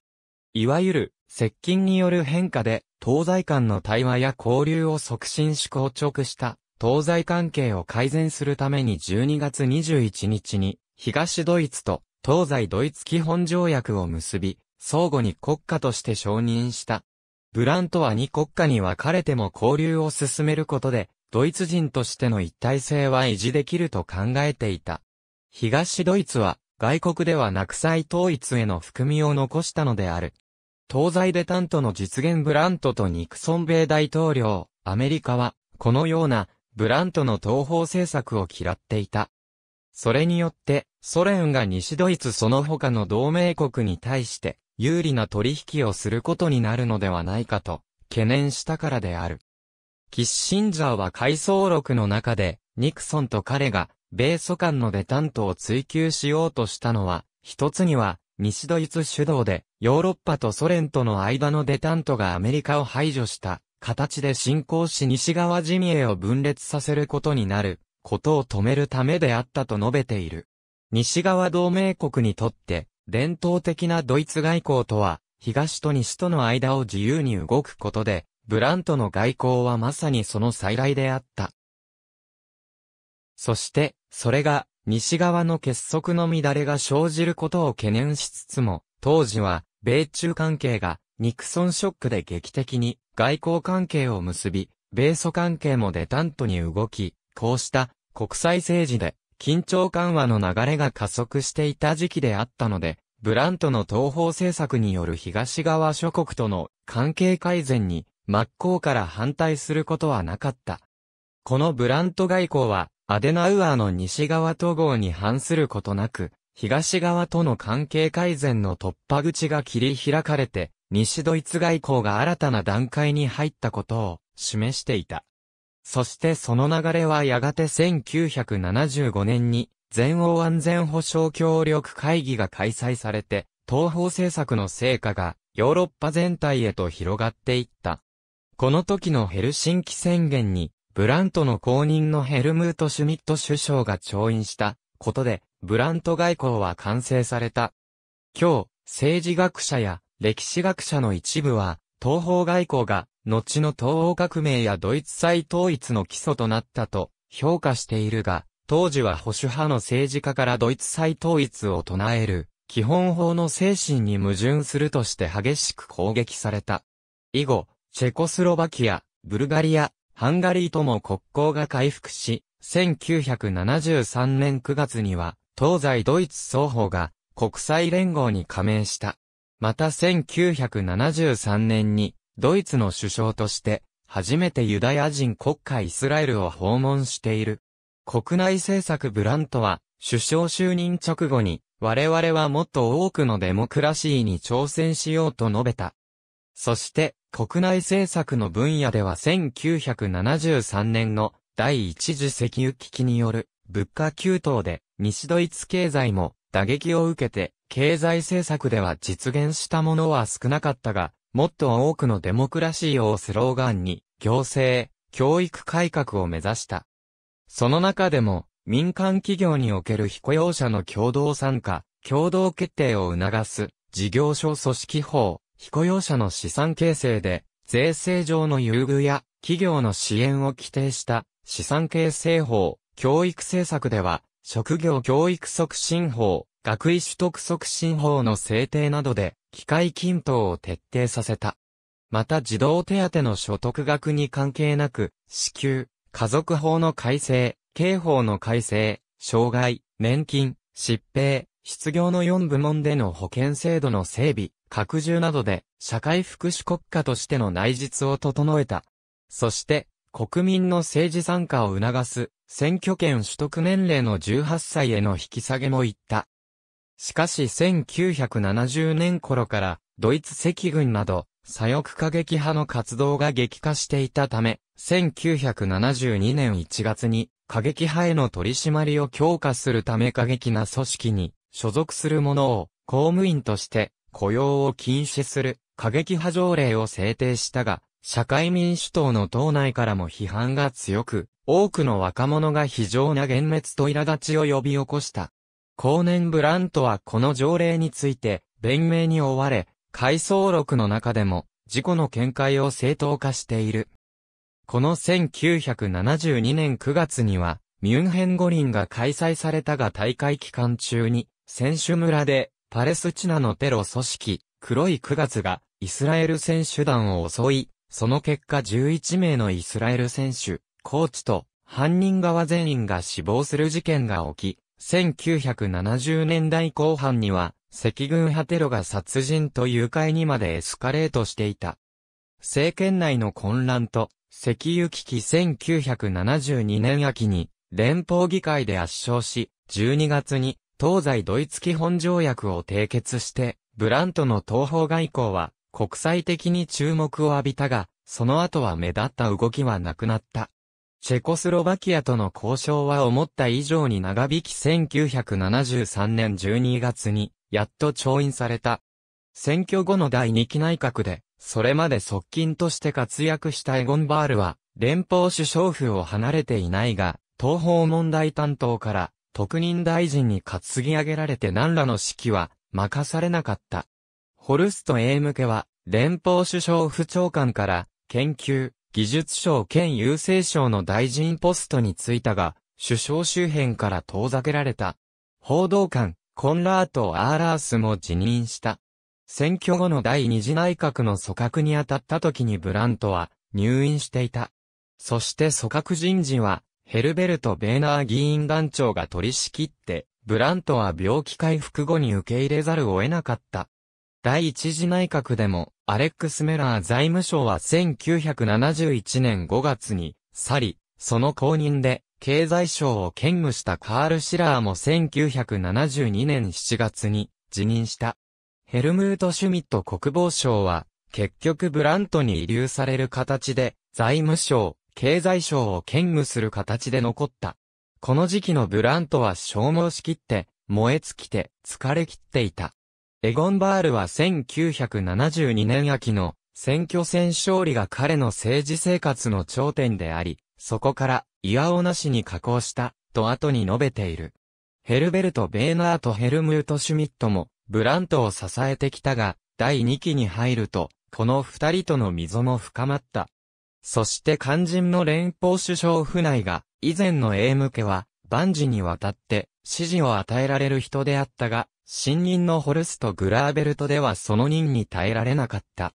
いわゆる、接近による変化で、東西間の対話や交流を促進し硬直した、東西関係を改善するために12月21日に、東ドイツと東西ドイツ基本条約を結び、相互に国家として承認した。ブラントは2国家に分かれても交流を進めることで、ドイツ人としての一体性は維持できると考えていた。東ドイツは、外国ではなく再統一への含みを残したのである。東西デタントの実現ブラントとニクソン米大統領、アメリカは、このような、ブラントの東方政策を嫌っていた。それによって、ソ連が西ドイツその他の同盟国に対して、有利な取引をすることになるのではないかと、懸念したからである。キッシンジャーは回想録の中で、ニクソンと彼が、米ソ間のデタントを追求しようとしたのは、一つには、西ドイツ主導で、ヨーロッパとソ連との間のデタントがアメリカを排除した、形で進行し西側陣営を分裂させることになる、ことを止めるためであったと述べている。西側同盟国にとって、伝統的なドイツ外交とは、東と西との間を自由に動くことで、ブラントの外交はまさにその再来であった。そして、それが、西側の結束の乱れが生じることを懸念しつつも、当時は、米中関係が、ニクソンショックで劇的に、外交関係を結び、米ソ関係もデタントに動き、こうした、国際政治で緊張緩和の流れが加速していた時期であったので、ブラントの東方政策による東側諸国との関係改善に真っ向から反対することはなかった。このブラント外交は、アデナウアーの西側統合に反することなく、東側との関係改善の突破口が切り開かれて、西ドイツ外交が新たな段階に入ったことを示していた。そしてその流れはやがて1975年に全欧安全保障協力会議が開催されて、東方政策の成果がヨーロッパ全体へと広がっていった。この時のヘルシンキ宣言に、ブラントの公認のヘルムート・シュミット首相が調印したことで、ブラント外交は完成された。今日、政治学者や歴史学者の一部は、東方外交が後の東欧革命やドイツ再統一の基礎となったと評価しているが、当時は保守派の政治家からドイツ再統一を唱える基本法の精神に矛盾するとして激しく攻撃された。以後、チェコスロバキア、ブルガリア、ハンガリーとも国交が回復し、1973年9月には、東西ドイツ双方が国際連合に加盟した。また1973年にドイツの首相として、初めてユダヤ人国家イスラエルを訪問している。国内政策ブラントは、首相就任直後に、我々はもっと多くのデモクラシーに挑戦しようと述べた。そして、国内政策の分野では1973年の第一次石油危機による物価急騰で西ドイツ経済も打撃を受けて経済政策では実現したものは少なかったがもっと多くのデモクラシーをスローガンに、行政、教育改革を目指した。その中でも、民間企業における非雇用者の共同参加、共同決定を促す、事業所組織法、非雇用者の資産形成で、税制上の優遇や企業の支援を規定した資産形成法、教育政策では、職業教育促進法、学位取得促進法の制定などで、機械均等を徹底させた。また児童手当の所得額に関係なく、支給、家族法の改正、刑法の改正、障害、年金、疾病、失業の4部門での保険制度の整備、拡充などで、社会福祉国家としての内実を整えた。そして、国民の政治参加を促す、選挙権取得年齢の18歳への引き下げも言った。しかし1970年頃から、ドイツ赤軍など、左翼過激派の活動が激化していたため、1972年1月に、過激派への取り締まりを強化するため過激な組織に所属する者を公務員として雇用を禁止する過激派条例を制定したが、社会民主党の党内からも批判が強く、多くの若者が非常な幻滅と苛立ちを呼び起こした。後年ブラントはこの条例について、弁明に追われ、回想録の中でも、事故の見解を正当化している。この1972年9月には、ミュンヘン五輪が開催されたが大会期間中に、選手村で、パレスチナのテロ組織、黒い9月が、イスラエル選手団を襲い、その結果11名のイスラエル選手、コーチと、犯人側全員が死亡する事件が起き、1970年代後半には、赤軍派テロが殺人と誘拐にまでエスカレートしていた。政権内の混乱と、石油危機1972年秋に、連邦議会で圧勝し、12月に、東西ドイツ基本条約を締結して、ブラントの東方外交は、国際的に注目を浴びたが、その後は目立った動きはなくなった。チェコスロバキアとの交渉は思った以上に長引き1973年12月に、やっと調印された。選挙後の第2期内閣で、それまで側近として活躍したエゴン・バールは、連邦首相府を離れていないが、東方問題担当から、特任大臣に担ぎ上げられて何らの指揮は、任されなかった。ホルスト・エームケは、連邦首相府長官から、研究、技術省兼郵政省の大臣ポストに就いたが、首相周辺から遠ざけられた。報道官、コンラート・アーラースも辞任した。選挙後の第二次内閣の組閣に当たった時にブラントは入院していた。そして組閣人事はヘルベルト・ベーナー議員団長が取り仕切って、ブラントは病気回復後に受け入れざるを得なかった。第一次内閣でもアレックス・メラー財務省は1971年5月に、去り、その後任で、経済省を兼務したカール・シラーも1972年7月に辞任した。ヘルムート・シュミット国防省は、結局ブラントに遺留される形で、財務省、経済省を兼務する形で残った。この時期のブラントは消耗しきって、燃え尽きて、疲れきっていた。エゴン・バールは1972年秋の選挙戦勝利が彼の政治生活の頂点であり、そこから、岩尾なしに加工した、と後に述べている。ヘルベルト・ベーナーとヘルムート・シュミットも、ブラントを支えてきたが、第2期に入ると、この二人との溝も深まった。そして肝心の連邦首相府内が、以前のエーム家は、万事にわたって、支持を与えられる人であったが、新任のホルスト・グラーベルトではその任に耐えられなかった。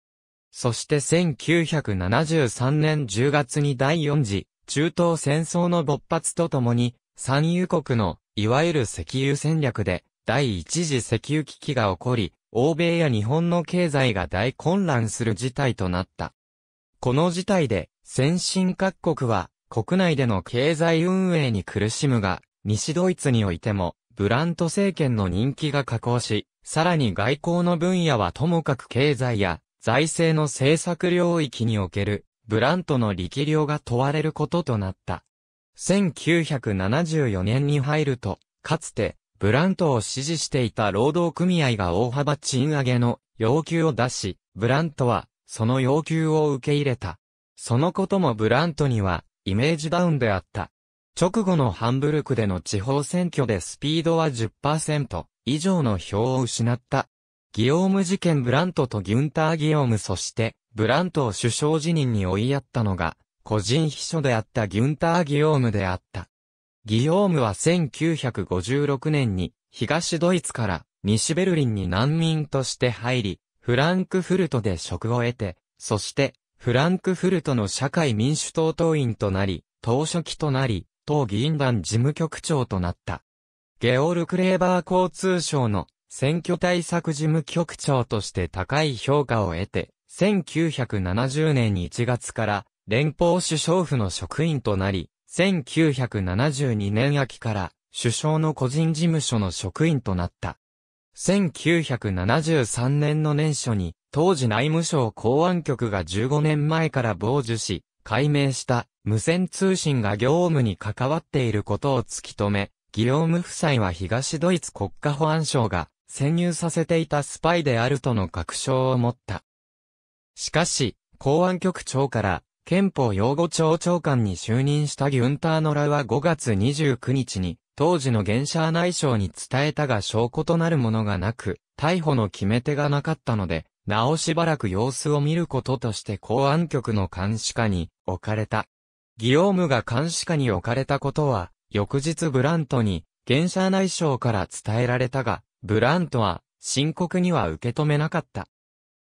そして1973年10月に第4次中東戦争の勃発とともに、産油国のいわゆる石油戦略で第一次石油危機が起こり、欧米や日本の経済が大混乱する事態となった。この事態で先進各国は国内での経済運営に苦しむが、西ドイツにおいても、ブラント政権の人気が下降し、さらに外交の分野はともかく経済や財政の政策領域におけるブラントの力量が問われることとなった。1974年に入ると、かつてブラントを支持していた労働組合が大幅賃上げの要求を出し、ブラントはその要求を受け入れた。そのこともブラントにはイメージダウンであった。直後のハンブルクでの地方選挙でスピードは10%以上の票を失った。ギオーム事件ブラントとギュンター・ギオームそして、ブラントを首相辞任に追いやったのが、個人秘書であったギュンター・ギオームであった。ギオームは1956年に東ドイツから西ベルリンに難民として入り、フランクフルトで職を得て、そしてフランクフルトの社会民主党党員となり、党書記となり、党議員団事務局長となった。ゲオル・クレーバー交通省の選挙対策事務局長として高い評価を得て、1970年1月から連邦首相府の職員となり、1972年秋から首相の個人事務所の職員となった。1973年の年初に、当時内務省公安局が15年前から傍受し、解明した無線通信が業務に関わっていることを突き止め、ギヨーム夫妻は東ドイツ国家保安省が潜入させていたスパイであるとの確証を持った。しかし、公安局長から憲法擁護庁長官に就任したギュンター・ノラは5月29日に当時の現社内省に伝えたが証拠となるものがなく、逮捕の決め手がなかったので、なおしばらく様子を見ることとして公安局の監視下に置かれた。ギオームが監視下に置かれたことは、翌日ブラントに、現社内省から伝えられたが、ブラントは、深刻には受け止めなかった。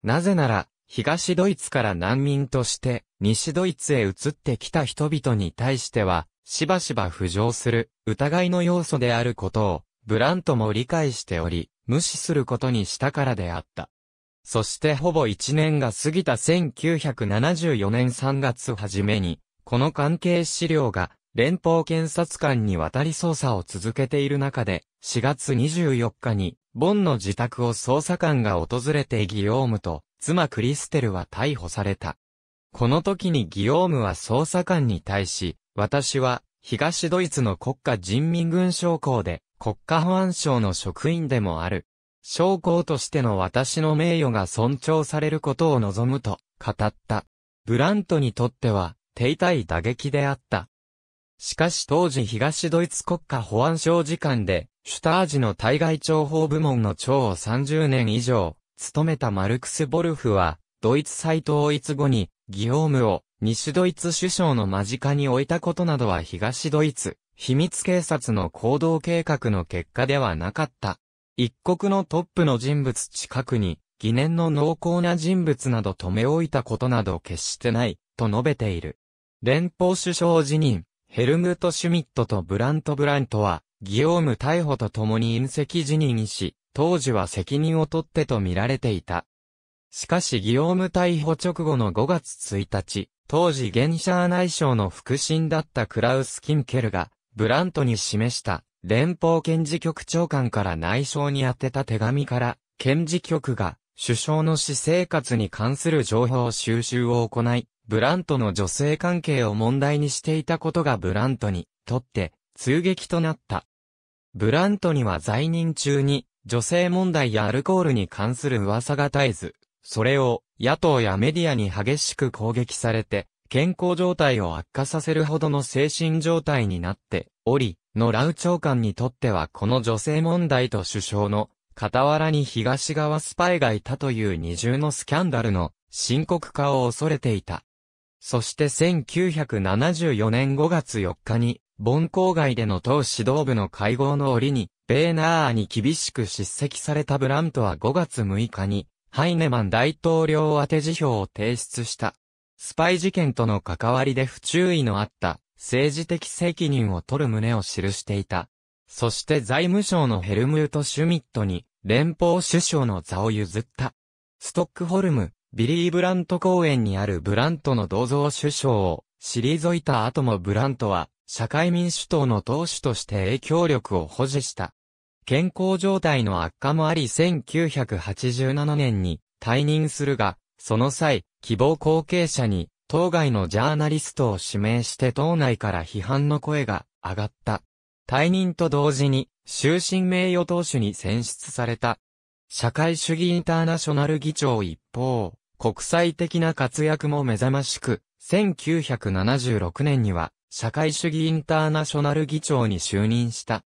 なぜなら、東ドイツから難民として、西ドイツへ移ってきた人々に対しては、しばしば浮上する、疑いの要素であることを、ブラントも理解しており、無視することにしたからであった。そしてほぼ1年が過ぎた1974年3月初めに、この関係資料が連邦検察官に渡り捜査を続けている中で、4月24日に、ボンの自宅を捜査官が訪れてギヨームと、妻クリステルは逮捕された。この時にギヨームは捜査官に対し、私は、東ドイツの国家人民軍将校で、国家保安省の職員でもある。将校としての私の名誉が尊重されることを望むと、語った。ブラントにとっては、手痛い打撃であった。しかし当時東ドイツ国家保安省次官で、シュタージの対外情報部門の長を30年以上、務めたマルクス・ボルフは、ドイツ再統一後に、ギオームを西ドイツ首相の間近に置いたことなどは東ドイツ、秘密警察の行動計画の結果ではなかった。一国のトップの人物近くに、疑念の濃厚な人物など留め置いたことなど決してない、と述べている。連邦首相辞任、ヘルムート・シュミットとブラント・ブラントは、ギオーム逮捕と共に隕石辞任し、当時は責任を取ってと見られていた。しかしギオーム逮捕直後の5月1日、当時現社内省の副審だったクラウス・キンケルが、ブラントに示した連邦検事局長官から内省に宛てた手紙から、検事局が首相の私生活に関する情報収集を行い、ブラントの女性関係を問題にしていたことがブラントにとって通撃となった。ブラントには在任中に女性問題やアルコールに関する噂が絶えず、それを野党やメディアに激しく攻撃されて、健康状態を悪化させるほどの精神状態になっており、のラウ長官にとってはこの女性問題と首相の傍らに東側スパイがいたという二重のスキャンダルの深刻化を恐れていた。そして1974年5月4日に、ボン郊外での党指導部の会合の折に、ベーナーに厳しく叱責されたブラントは5月6日に、ハイネマン大統領宛辞表を提出した。スパイ事件との関わりで不注意のあった、政治的責任を取る旨を記していた。そして財務省のヘルムート・シュミットに、連邦首相の座を譲った。ストックホルム、ビリー・ブラント公園にあるブラントの銅像首相を退いた後もブラントは社会民主党の党首として影響力を保持した。健康状態の悪化もあり1987年に退任するが、その際、希望後継者に当該のジャーナリストを指名して党内から批判の声が上がった。退任と同時に終身名誉党首に選出された。社会主義インターナショナル議長一方、国際的な活躍も目覚ましく、1976年には社会主義インターナショナル議長に就任した。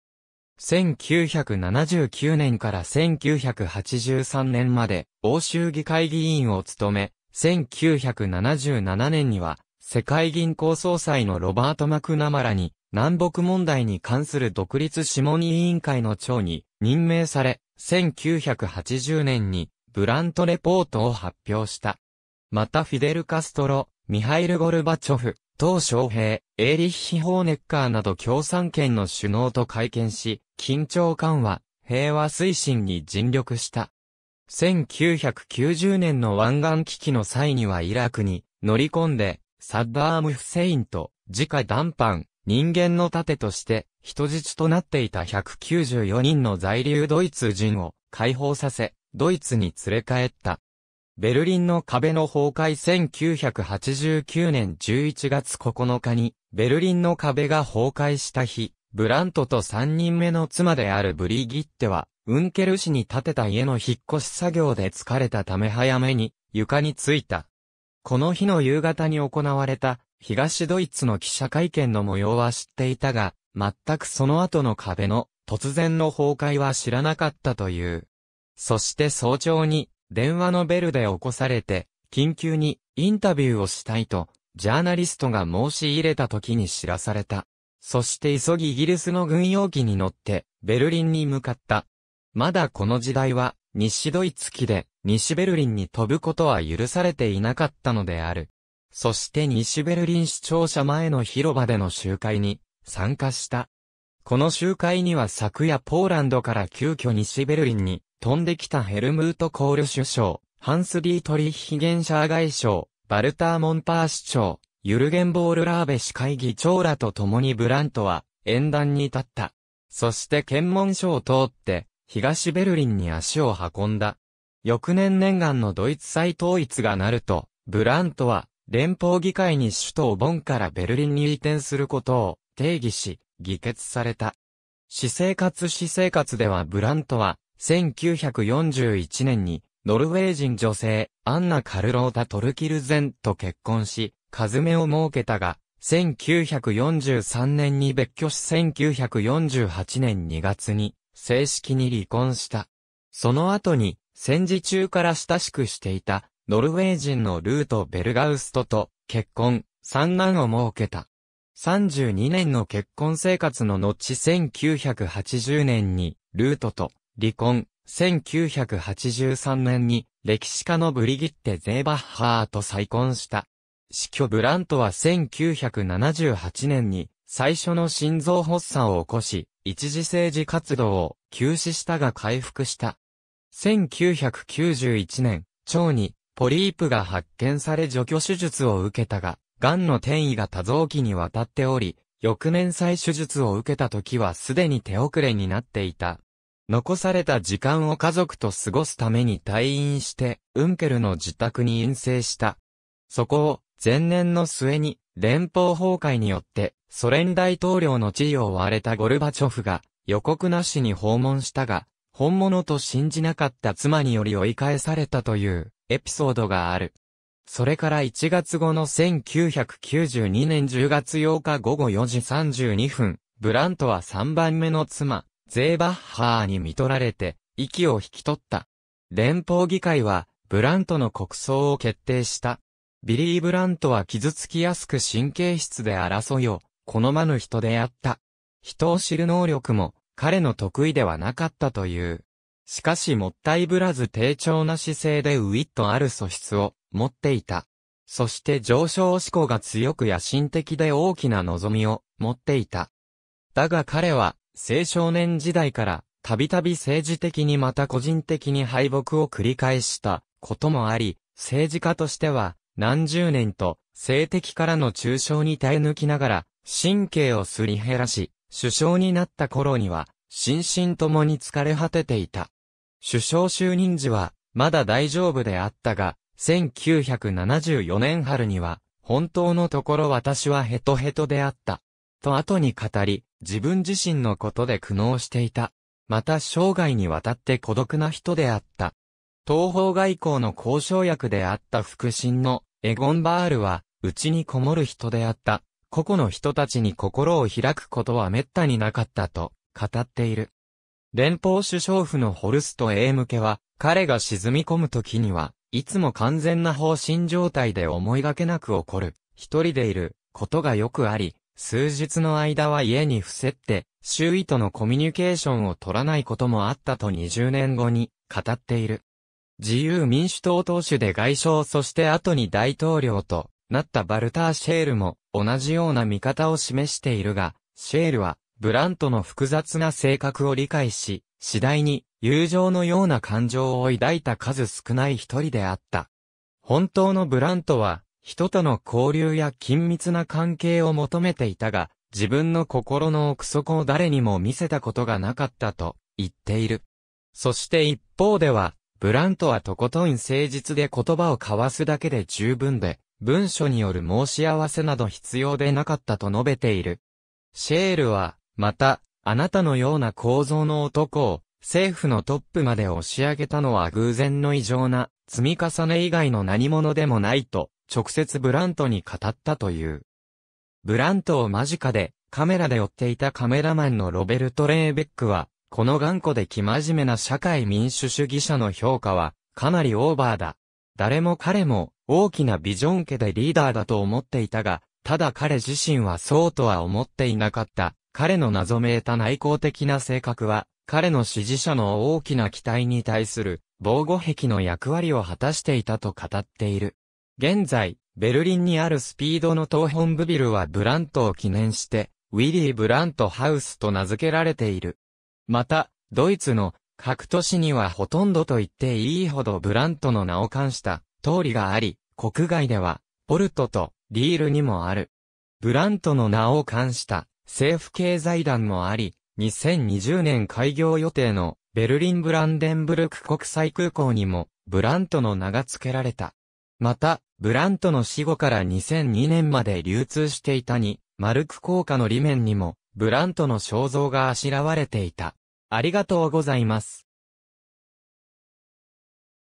1979年から1983年まで欧州議会議員を務め、1977年には世界銀行総裁のロバート・マクナマラに南北問題に関する独立諮問委員会の長に任命され、1980年にブラントレポートを発表した。またフィデル・カストロ、ミハイル・ゴルバチョフ、鄧小平、エーリッヒ・ホーネッカーなど共産圏の首脳と会見し、緊張緩和、平和推進に尽力した。1990年の湾岸危機の際にはイラクに乗り込んで、サッダーム・フセインと、自家談判、人間の盾として、人質となっていた194人の在留ドイツ人を解放させ、ドイツに連れ帰った。ベルリンの壁の崩壊1989年11月9日に、ベルリンの壁が崩壊した日、ブラントと3人目の妻であるブリギッテは、ウンケル市に建てた家の引っ越し作業で疲れたため早めに、床についた。この日の夕方に行われた、東ドイツの記者会見の模様は知っていたが、全くその後の壁の、突然の崩壊は知らなかったという。そして早朝に、電話のベルで起こされて、緊急にインタビューをしたいと、ジャーナリストが申し入れた時に知らされた。そして急ぎイギリスの軍用機に乗って、ベルリンに向かった。まだこの時代は、西ドイツ機で、西ベルリンに飛ぶことは許されていなかったのである。そして西ベルリン市庁舎前の広場での集会に、参加した。この集会には昨夜ポーランドから急遽西ベルリンに飛んできたヘルムート・コール首相、ハンス・ディートリッヒ・ゲンシャー外相、バルター・モンパー市長、ユルゲン・ボール・ラーベ市会議長らと共にブラントは、演壇に立った。そして検問所を通って、東ベルリンに足を運んだ。翌年念願のドイツ再統一がなると、ブラントは、連邦議会に首都ボンからベルリンに移転することを定義し、議決された。私生活私生活ではブラントは、1941年に、ノルウェー人女性、アンナ・カルロータ・トルキルゼンと結婚し、カズメを設けたが、1943年に別居し1948年2月に正式に離婚した。その後に戦時中から親しくしていたノルウェー人のルート・ベルガウストと結婚、三男を設けた。32年の結婚生活の後1980年にルートと離婚、1983年に歴史家のブリギッテ・ゼーバッハーと再婚した。死去ブラントは1978年に最初の心臓発作を起こし、一時政治活動を休止したが回復した。1991年、腸にポリープが発見され除去手術を受けたが、癌の転移が多臓器にわたっており、翌年再手術を受けた時はすでに手遅れになっていた。残された時間を家族と過ごすために退院して、ウンケルの自宅に陰性した。そこを、前年の末に、連邦崩壊によって、ソ連大統領の地位を追われたゴルバチョフが、予告なしに訪問したが、本物と信じなかった妻により追い返されたというエピソードがある。それから1月後の1992年10月8日午後4時32分、ブラントは3番目の妻、ゼーバッハーに見取られて、息を引き取った。連邦議会は、ブラントの国葬を決定した。ビリー・ブラントは傷つきやすく神経質で争いを、好まぬ人であった。人を知る能力も、彼の得意ではなかったという。しかしもったいぶらず低調な姿勢でウィットある素質を持っていた。そして上昇志向が強く野心的で大きな望みを持っていた。だが彼は青少年時代から、たびたび政治的にまた個人的に敗北を繰り返したこともあり、政治家としては、何十年と、性的からの中傷に耐え抜きながら、神経をすり減らし、首相になった頃には、心身ともに疲れ果てていた。首相就任時は、まだ大丈夫であったが、1974年春には、本当のところ私はヘトヘトであった。と後に語り、自分自身のことで苦悩していた。また生涯にわたって孤独な人であった。東方外交の交渉役であった腹心のエゴンバールは、内にこもる人であった。個々の人たちに心を開くことは滅多になかったと語っている。連邦首相府のホルスト A 向けは、彼が沈み込む時には、いつも完全な方針状態で思いがけなく起こる、一人でいる、ことがよくあり、数日の間は家に伏せって、周囲とのコミュニケーションを取らないこともあったと20年後に語っている。自由民主党党首で外相そして後に大統領となったバルター・シェールも同じような見方を示しているが、シェールはブラントの複雑な性格を理解し、次第に友情のような感情を抱いた数少ない一人であった。本当のブラントは人との交流や緊密な関係を求めていたが、自分の心の奥底を誰にも見せたことがなかったと言っている。そして一方では、ブラントはとことん誠実で言葉を交わすだけで十分で、文書による申し合わせなど必要でなかったと述べている。シェールは、また、あなたのような構造の男を、政府のトップまで押し上げたのは偶然の異常な積み重ね以外の何者でもないと直接ブラントに語ったという。ブラントを間近でカメラで追っていたカメラマンのロベルト・レーベックは、この頑固で生真面目な社会民主主義者の評価はかなりオーバーだ。誰も彼も大きなビジョン家でリーダーだと思っていたが、ただ彼自身はそうとは思っていなかった。彼の謎めいた内向的な性格は、彼の支持者の大きな期待に対する防護壁の役割を果たしていたと語っている。現在、ベルリンにあるスピードの東本部ビルはブラントを記念して、ウィリー・ブラントハウスと名付けられている。また、ドイツの各都市にはほとんどと言っていいほどブラントの名を冠した通りがあり、国外では、ポルトとリールにもある。ブラントの名を冠した政府系財団もあり、2020年開業予定のベルリン・ブランデンブルク国際空港にもブラントの名が付けられた。また、ブラントの死後から2002年まで流通していたに、マルク効果の裏面にも、ブラントの肖像があしらわれていた。ありがとうございます。